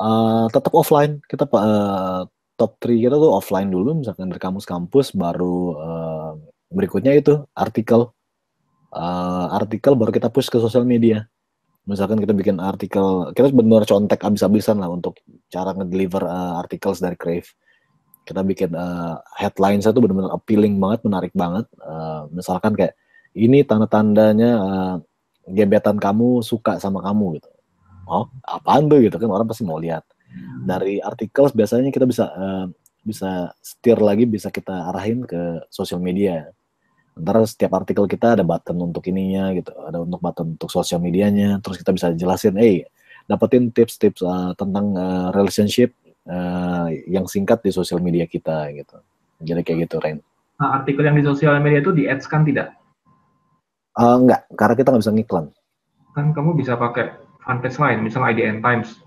[SPEAKER 1] Uh, tetap offline kita uh, top 3 kita tuh offline dulu misalkan dari kampus kampus baru uh, berikutnya itu artikel uh, artikel baru kita push ke sosial media misalkan kita bikin artikel kita benar contek abis-abisan lah untuk cara ngedeliver uh, eh, artikel dari Crave kita bikin uh, eh, headline satu benar-benar appealing banget menarik banget uh, misalkan kayak ini tanda-tandanya uh, gebetan kamu suka sama kamu gitu oh apaan tuh gitu kan orang pasti mau lihat dari artikel biasanya kita bisa uh, bisa steer lagi bisa kita arahin ke sosial media ntar setiap artikel kita ada button untuk ininya gitu ada untuk button untuk sosial medianya terus kita bisa jelasin eh hey, dapetin tips-tips uh, tentang uh, relationship uh, yang singkat di sosial media kita gitu jadi kayak gitu
[SPEAKER 2] Ren nah, artikel yang di sosial media itu di ads kan tidak
[SPEAKER 1] uh, enggak karena kita nggak bisa ngiklan
[SPEAKER 2] kan kamu bisa pakai fanpage lain misalnya IDN Times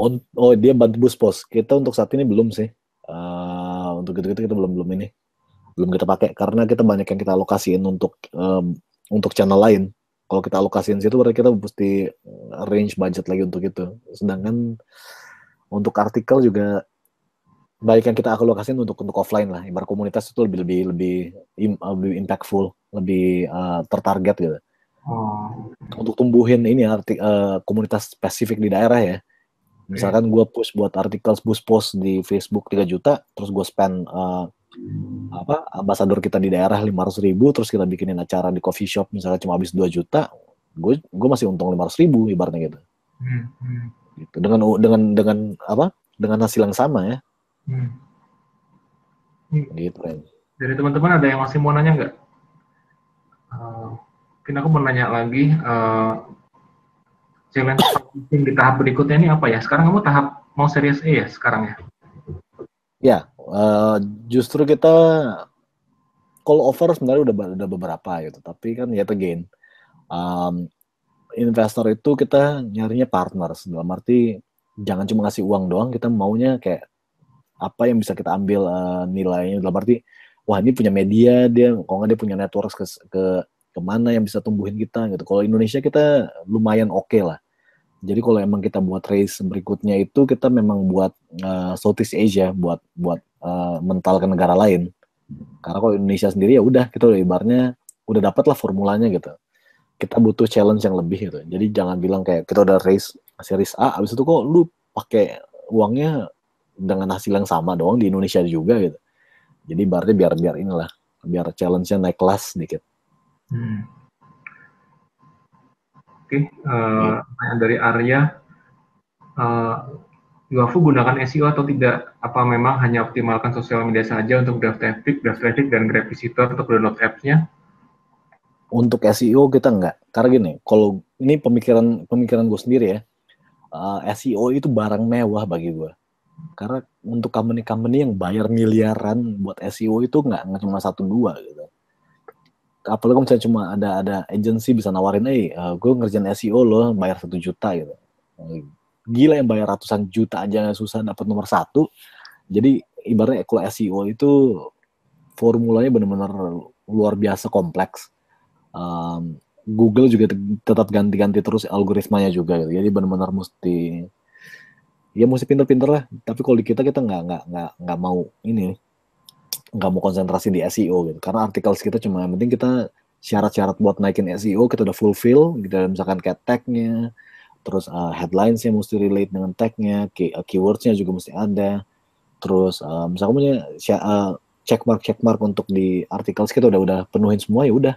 [SPEAKER 1] oh, oh dia bantu boost post kita untuk saat ini belum sih uh, untuk gitu-gitu kita belum belum ini belum kita pakai karena kita banyak yang kita alokasiin untuk um, untuk channel lain kalau kita alokasiin situ berarti kita mesti range budget lagi untuk itu sedangkan untuk artikel juga baik yang kita alokasiin untuk untuk offline lah ibarat komunitas itu lebih lebih lebih lebih impactful lebih uh, tertarget gitu
[SPEAKER 2] Oh.
[SPEAKER 1] untuk tumbuhin ini arti uh, komunitas spesifik di daerah ya misalkan gue push buat artikel push post di Facebook 3 juta terus gue spend uh, apa ambasador kita di daerah 500 ribu terus kita bikinin acara di coffee shop misalnya cuma habis 2 juta gue gue masih untung 500 ribu ibaratnya gitu
[SPEAKER 2] hmm, hmm.
[SPEAKER 1] gitu dengan dengan dengan apa dengan hasil yang sama ya hmm. hmm. gitu kan
[SPEAKER 2] dari teman-teman ada yang masih mau nanya nggak uh, mungkin aku mau nanya lagi uh, challenge di tahap berikutnya ini apa ya sekarang kamu tahap mau series A ya sekarang ya
[SPEAKER 1] Ya, uh, justru kita call over sebenarnya udah udah beberapa gitu, tapi kan ya again um, investor itu kita nyarinya partner dalam arti jangan cuma ngasih uang doang, kita maunya kayak apa yang bisa kita ambil uh, nilainya dalam arti wah ini punya media dia kalau nggak dia punya network ke ke kemana yang bisa tumbuhin kita gitu. Kalau Indonesia kita lumayan oke okay lah jadi kalau emang kita buat race berikutnya itu kita memang buat uh, Southeast Asia, buat buat uh, mental ke negara lain. Karena kalau Indonesia sendiri ya udah kita gitu udah ibarnya udah dapat lah formulanya gitu. Kita butuh challenge yang lebih gitu. Jadi jangan bilang kayak kita udah race series A, abis itu kok lu pakai uangnya dengan hasil yang sama doang di Indonesia juga gitu. Jadi barunya biar biar inilah biar challenge-nya naik kelas sedikit.
[SPEAKER 2] Hmm. Oke, okay, iya. uh, eh, dari Arya, uh, Yuafu gunakan SEO atau tidak? Apa memang hanya optimalkan sosial media saja untuk draft traffic, draft traffic, dan grab visitor untuk download apps-nya?
[SPEAKER 1] Untuk SEO kita enggak. Karena gini, kalau ini pemikiran pemikiran gue sendiri ya, uh, eh, SEO itu barang mewah bagi gue. Karena untuk company-company yang bayar miliaran buat SEO itu enggak enggak cuma satu dua gitu apalagi misalnya cuma ada ada agensi bisa nawarin eh gue ngerjain SEO loh bayar satu juta gitu gila yang bayar ratusan juta aja susah dapat nomor satu jadi ibaratnya kalau SEO itu formulanya benar-benar luar biasa kompleks um, Google juga tetap ganti-ganti terus algoritmanya juga gitu. jadi benar-benar mesti ya mesti pinter-pinter lah tapi kalau di kita kita nggak nggak nggak nggak mau ini nggak mau konsentrasi di SEO gitu karena artikel kita cuma yang penting kita syarat-syarat buat naikin SEO kita udah fulfill gitu misalkan kayak tag-nya, terus uh, headlines-nya mesti relate dengan tag-nya, key uh, keywords-nya juga mesti ada terus uh, misalkan punya uh, checkmark checkmark untuk di artikel kita udah udah penuhin semua ya udah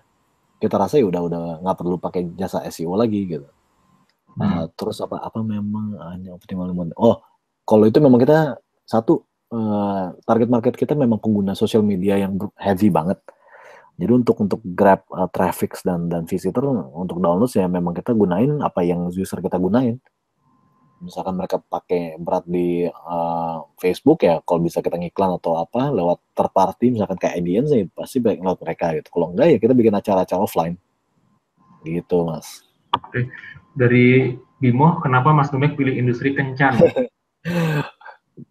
[SPEAKER 1] kita rasa ya udah udah nggak perlu pakai jasa SEO lagi gitu hmm. uh, terus apa apa memang hanya optimal oh kalau itu memang kita satu Eh, target market kita memang pengguna sosial media yang heavy banget. Jadi untuk untuk grab uh, traffic dan dan visitor untuk download ya memang kita gunain apa yang user kita gunain. Misalkan mereka pakai berat di uh, Facebook ya, kalau bisa kita ngiklan atau apa lewat third party misalkan kayak Indian sih pasti baik lewat mereka gitu. Kalau enggak ya kita bikin acara-acara offline.
[SPEAKER 2] Gitu mas. Oke. Dari Bimo, kenapa Mas Numek pilih industri kencan?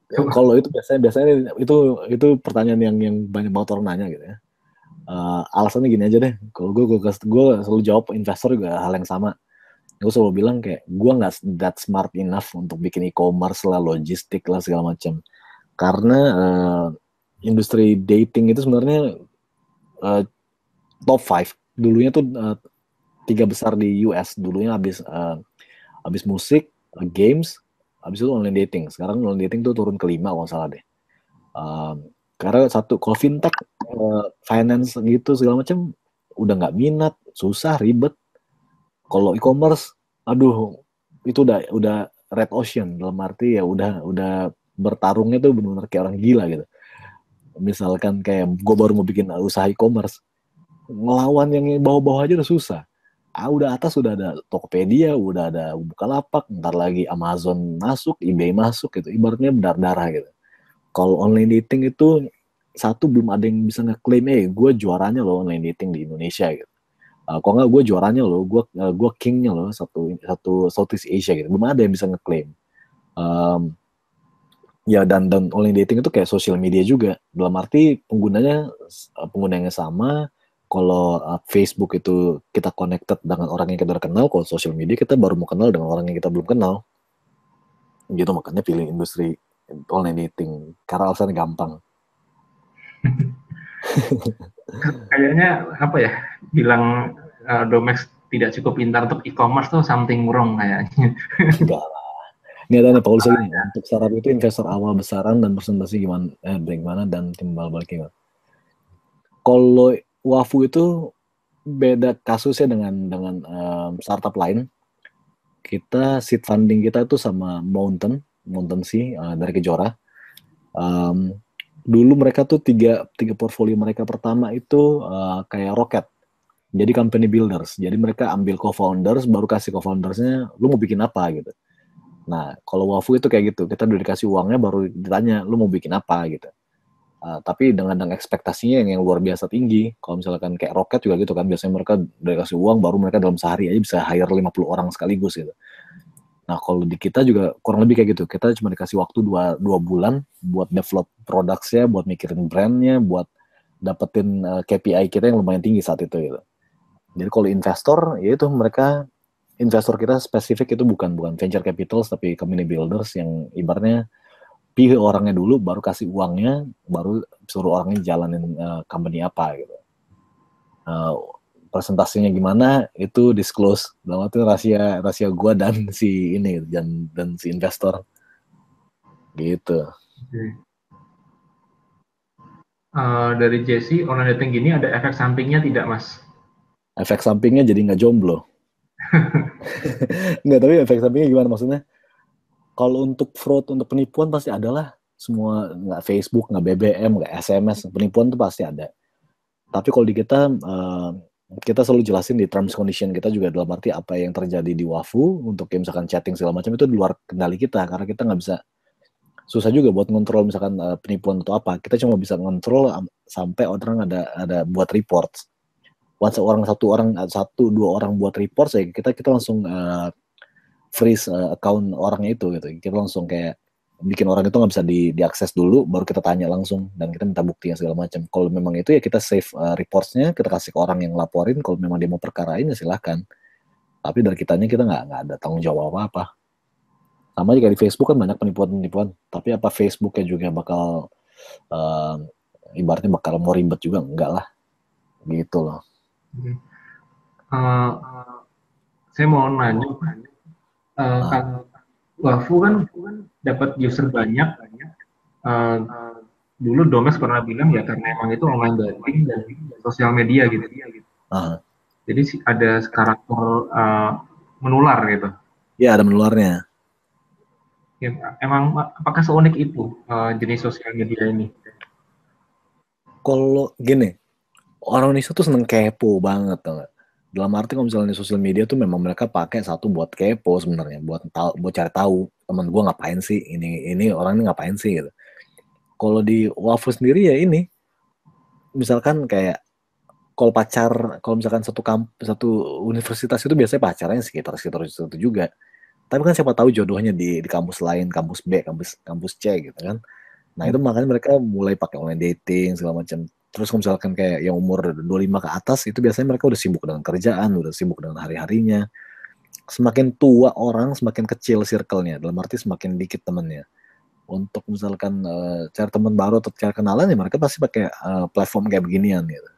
[SPEAKER 1] Ya, kalau itu biasanya biasanya itu itu pertanyaan yang yang banyak banget orang nanya gitu ya. Uh, alasannya gini aja deh. Kalau gue gue gue selalu jawab investor juga hal yang sama. Gue selalu bilang kayak gue nggak that smart enough untuk bikin e-commerce lah, logistik lah segala macam. Karena uh, industri dating itu sebenarnya uh, top five dulunya tuh uh, tiga besar di US dulunya habis uh, habis musik, uh, games, Habis itu online dating. Sekarang online dating tuh turun kelima lima kalau salah deh. Um, karena satu kalau fintech eh, finance gitu segala macam udah nggak minat, susah, ribet. Kalau e-commerce, aduh itu udah udah red ocean dalam arti ya udah udah bertarungnya tuh benar-benar kayak orang gila gitu. Misalkan kayak gue baru mau bikin usaha e-commerce, ngelawan yang bawa-bawa aja udah susah ah udah atas udah ada Tokopedia, udah ada Bukalapak, ntar lagi Amazon masuk, eBay masuk gitu. Ibaratnya benar darah gitu. Kalau online dating itu satu belum ada yang bisa ngeklaim, eh gue juaranya loh online dating di Indonesia gitu. Uh, ah, kok nggak gue juaranya loh, gue uh, gue kingnya loh satu satu Southeast Asia gitu. Belum ada yang bisa ngeklaim. Um, ya dan dan online dating itu kayak sosial media juga. Dalam arti penggunanya eh, penggunanya sama, kalau uh, Facebook itu kita connected dengan orang yang kita kenal, kalau social media kita baru mau kenal dengan orang yang kita belum kenal. Gitu makanya pilih industri online dating karena alasan gampang.
[SPEAKER 2] Kayaknya apa ya bilang uh, domes tidak cukup pintar untuk e-commerce tuh something wrong kayaknya. Enggak lah.
[SPEAKER 1] Ini ada Paul Untuk startup itu investor awal besaran dan presentasi gimana, eh, bagaimana dan timbal baliknya? gimana. Kalau Wafu itu beda kasusnya dengan dengan um, startup lain. Kita seed funding kita itu sama Mountain, Mountain sih eh, uh, dari Kejora. Um, dulu mereka tuh tiga tiga portfolio mereka pertama itu uh, kayak roket. Jadi company builders. Jadi mereka ambil co-founders, baru kasih co-foundersnya, lu mau bikin apa gitu. Nah, kalau Wafu itu kayak gitu, kita udah dikasih uangnya baru ditanya, lu mau bikin apa gitu. Uh, tapi dengan, dengan ekspektasinya yang, yang luar biasa tinggi. Kalau misalkan kayak roket juga gitu kan, biasanya mereka dari kasih uang baru mereka dalam sehari aja bisa hire 50 orang sekaligus gitu. Nah kalau di kita juga kurang lebih kayak gitu, kita cuma dikasih waktu dua, dua bulan buat develop produknya, buat mikirin brandnya, buat dapetin uh, eh, KPI kita yang lumayan tinggi saat itu gitu. Jadi kalau investor, ya itu mereka investor kita spesifik itu bukan bukan venture capital tapi community builders yang ibarnya pilih orangnya dulu baru kasih uangnya baru suruh orangnya jalanin uh, company apa gitu uh, presentasinya gimana itu disclose dalam arti rahasia rahasia gue dan si ini dan dan si investor gitu
[SPEAKER 2] okay. uh, eh, dari Jesse online dating gini ada efek sampingnya tidak mas
[SPEAKER 1] efek sampingnya jadi nggak jomblo nggak tapi efek sampingnya gimana maksudnya kalau untuk fraud untuk penipuan pasti ada lah semua nggak Facebook nggak BBM nggak SMS penipuan tuh pasti ada tapi kalau di kita uh, kita selalu jelasin di terms condition kita juga dalam arti apa yang terjadi di wafu untuk ya misalkan chatting segala macam itu di luar kendali kita karena kita nggak bisa susah juga buat ngontrol misalkan uh, penipuan atau apa kita cuma bisa ngontrol sampai orang ada ada buat report once orang satu orang satu dua orang buat report saya kita kita langsung uh, freeze uh, account orangnya itu gitu kita langsung kayak bikin orang itu nggak bisa di diakses dulu baru kita tanya langsung dan kita minta bukti yang segala macam kalau memang itu ya kita save uh, reportsnya kita kasih ke orang yang laporin kalau memang dia mau perkarain ya silahkan tapi dari kitanya kita nggak nggak ada tanggung jawab apa apa sama juga di Facebook kan banyak penipuan penipuan tapi apa Facebooknya juga bakal uh, ibaratnya bakal mau ribet juga enggak lah gitu loh
[SPEAKER 2] uh, saya mau nanya uh, kalau Wafu kan, kan dapat user banyak banyak. Uh, eh, dulu Domes pernah bilang ya karena emang itu online dating dan sosial media gitu. gitu. Uh. Jadi ada karakter uh, menular gitu. Iya ada menularnya. Ya, emang apakah seunik itu uh, jenis sosial media ini?
[SPEAKER 1] Kalau gini, orang Indonesia tuh seneng kepo banget, tau dalam arti kalau misalnya sosial media tuh memang mereka pakai satu buat kepo sebenarnya buat tahu buat cari tahu teman gue ngapain sih ini ini orang ini ngapain sih gitu kalau di wafu sendiri ya ini misalkan kayak kalau pacar kalau misalkan satu kamp satu universitas itu biasanya pacarnya sekitar sekitar itu juga tapi kan siapa tahu jodohnya di, di kampus lain kampus B kampus kampus C gitu kan nah itu makanya mereka mulai pakai online dating segala macam terus misalkan kayak yang umur 25 ke atas itu biasanya mereka udah sibuk dengan kerjaan, udah sibuk dengan hari-harinya. Semakin tua orang, semakin kecil circle-nya. Dalam arti semakin dikit temennya. Untuk misalkan uh, cari teman baru atau cari kenalan ya mereka pasti pakai uh, platform kayak beginian gitu.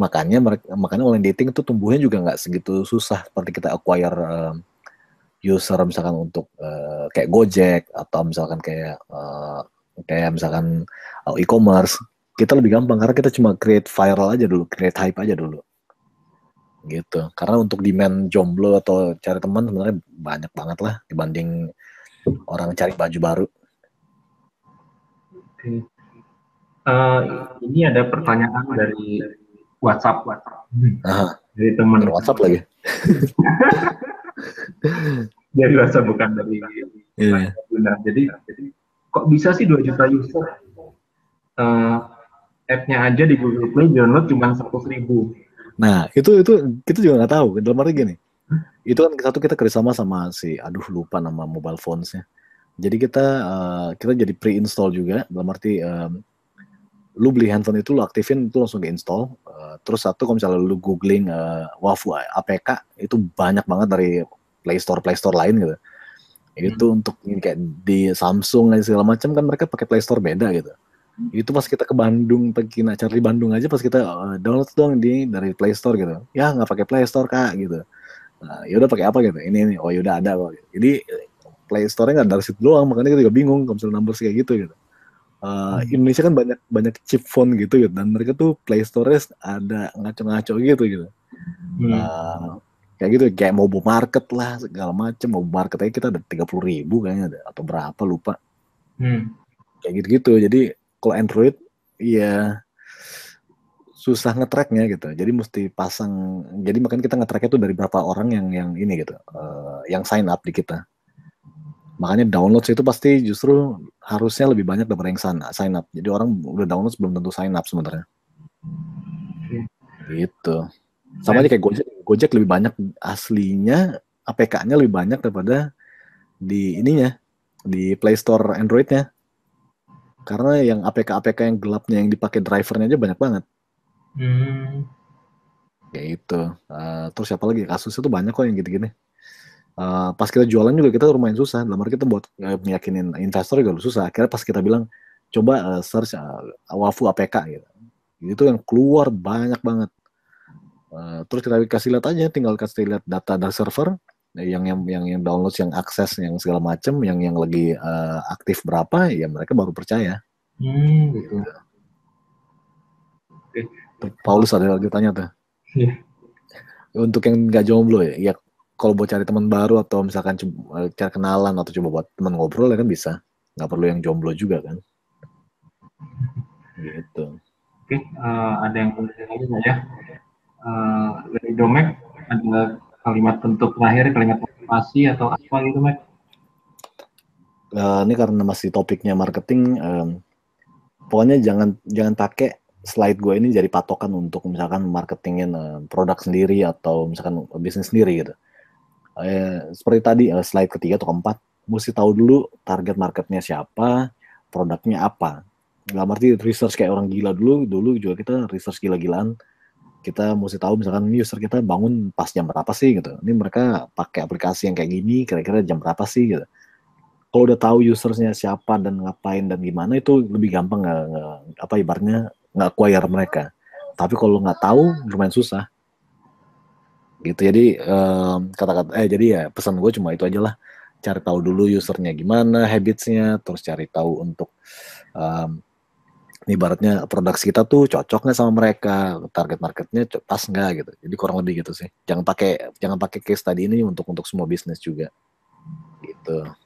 [SPEAKER 1] Makanya mereka makanya online dating itu tumbuhnya juga nggak segitu susah seperti kita acquire uh, user misalkan untuk uh, kayak Gojek atau misalkan kayak uh, kayak misalkan e-commerce kita lebih gampang karena kita cuma create viral aja dulu, create hype aja dulu. Gitu. Karena untuk demand jomblo atau cari teman sebenarnya banyak banget lah dibanding orang cari baju baru.
[SPEAKER 2] Uh, ini ada pertanyaan dari WhatsApp WhatsApp.
[SPEAKER 1] Dari teman. WhatsApp lagi.
[SPEAKER 2] dari WhatsApp bukan dari yeah. Iya. Jadi kok bisa sih 2 juta user? Uh, app-nya aja di Google Play download cuma seratus ribu.
[SPEAKER 1] Nah itu itu kita juga nggak tahu. Dalam arti gini, itu kan satu kita kerjasama sama si, aduh lupa nama mobile phones-nya. Jadi kita uh, kita jadi pre-install juga. Dalam arti um, lu beli handphone itu lu aktifin itu langsung diinstall. Uh, terus satu kalau misalnya lu googling uh, Wafu APK itu banyak banget dari Play Store Play Store lain gitu. Itu hmm. untuk kayak di Samsung dan segala macam kan mereka pakai Play Store beda gitu. Hmm itu pas kita ke Bandung pergi acara di Bandung aja pas kita uh, download dong di dari Play Store gitu ya nggak pakai Play Store kak gitu nah, ya udah pakai apa gitu ini ini oh ya udah ada kok gitu. jadi Play Store-nya nggak dari situ doang makanya kita juga bingung komsel numbers kayak gitu gitu uh, hmm. Indonesia kan banyak banyak chip phone gitu gitu dan mereka tuh Play Store-nya ada ngaco-ngaco gitu gitu hmm. uh, kayak gitu kayak mobile market lah segala macem mobile market aja kita ada tiga puluh ribu kayaknya ada atau berapa lupa hmm. kayak gitu gitu jadi kalau Android ya susah ngetracknya gitu. Jadi mesti pasang. Jadi makanya kita ngetracknya itu dari berapa orang yang yang ini gitu, uh, yang sign up di kita. Makanya download itu pasti justru harusnya lebih banyak daripada yang sign up. Jadi orang udah download belum tentu sign up sebenarnya. Gitu. Sama aja kayak Gojek. Gojek lebih banyak aslinya APK-nya lebih banyak daripada di ininya di Play Store Android-nya. Karena yang APK-APK yang gelapnya yang dipakai drivernya aja banyak banget.
[SPEAKER 2] Hmm.
[SPEAKER 1] Kayak itu Uh, eh, terus siapa lagi kasusnya tuh banyak kok yang gitu-gini. Uh, pas kita jualan juga kita lumayan susah. Dalam arti kita buat uh, meyakinin investor juga susah. Akhirnya pas kita bilang coba uh, search uh, Wafu APK gitu. Itu yang keluar banyak banget. Uh, terus kita kasih lihat aja, tinggal kasih lihat data dari server, yang yang yang yang download yang akses yang segala macam yang yang lagi uh, aktif berapa ya mereka baru percaya
[SPEAKER 2] hmm, gitu.
[SPEAKER 1] Okay. Paulus ada lagi tanya tuh yeah. untuk yang nggak jomblo ya, ya kalau buat cari teman baru atau misalkan coba, eh, cari kenalan atau coba buat teman ngobrol ya kan bisa nggak perlu yang jomblo juga kan gitu
[SPEAKER 2] oke uh, ada yang lagi nggak ya uh, dari domek ada kalimat bentuk terakhir, kalimat motivasi atau apa gitu, Mac?
[SPEAKER 1] Uh, ini karena masih topiknya marketing, um, pokoknya jangan jangan pakai slide gue ini jadi patokan untuk misalkan marketingin uh, produk sendiri atau misalkan bisnis sendiri gitu. Uh, seperti tadi uh, slide ketiga atau keempat, mesti tahu dulu target marketnya siapa, produknya apa. Dalam arti research kayak orang gila dulu, dulu juga kita research gila-gilaan, kita mesti tahu misalkan user kita bangun pas jam berapa sih gitu. Ini mereka pakai aplikasi yang kayak gini kira-kira jam berapa sih gitu. Kalau udah tahu usernya siapa dan ngapain dan gimana itu lebih gampang nggak apa ibarnya nggak acquire mereka. Tapi kalau nggak tahu lumayan susah. Gitu jadi kata-kata um, eh jadi ya pesan gue cuma itu aja lah cari tahu dulu usernya gimana, habitsnya, terus cari tahu untuk um, ibaratnya produk kita tuh cocok nggak sama mereka target marketnya pas nggak gitu jadi kurang lebih gitu sih jangan pakai jangan pakai case tadi ini untuk untuk semua bisnis juga gitu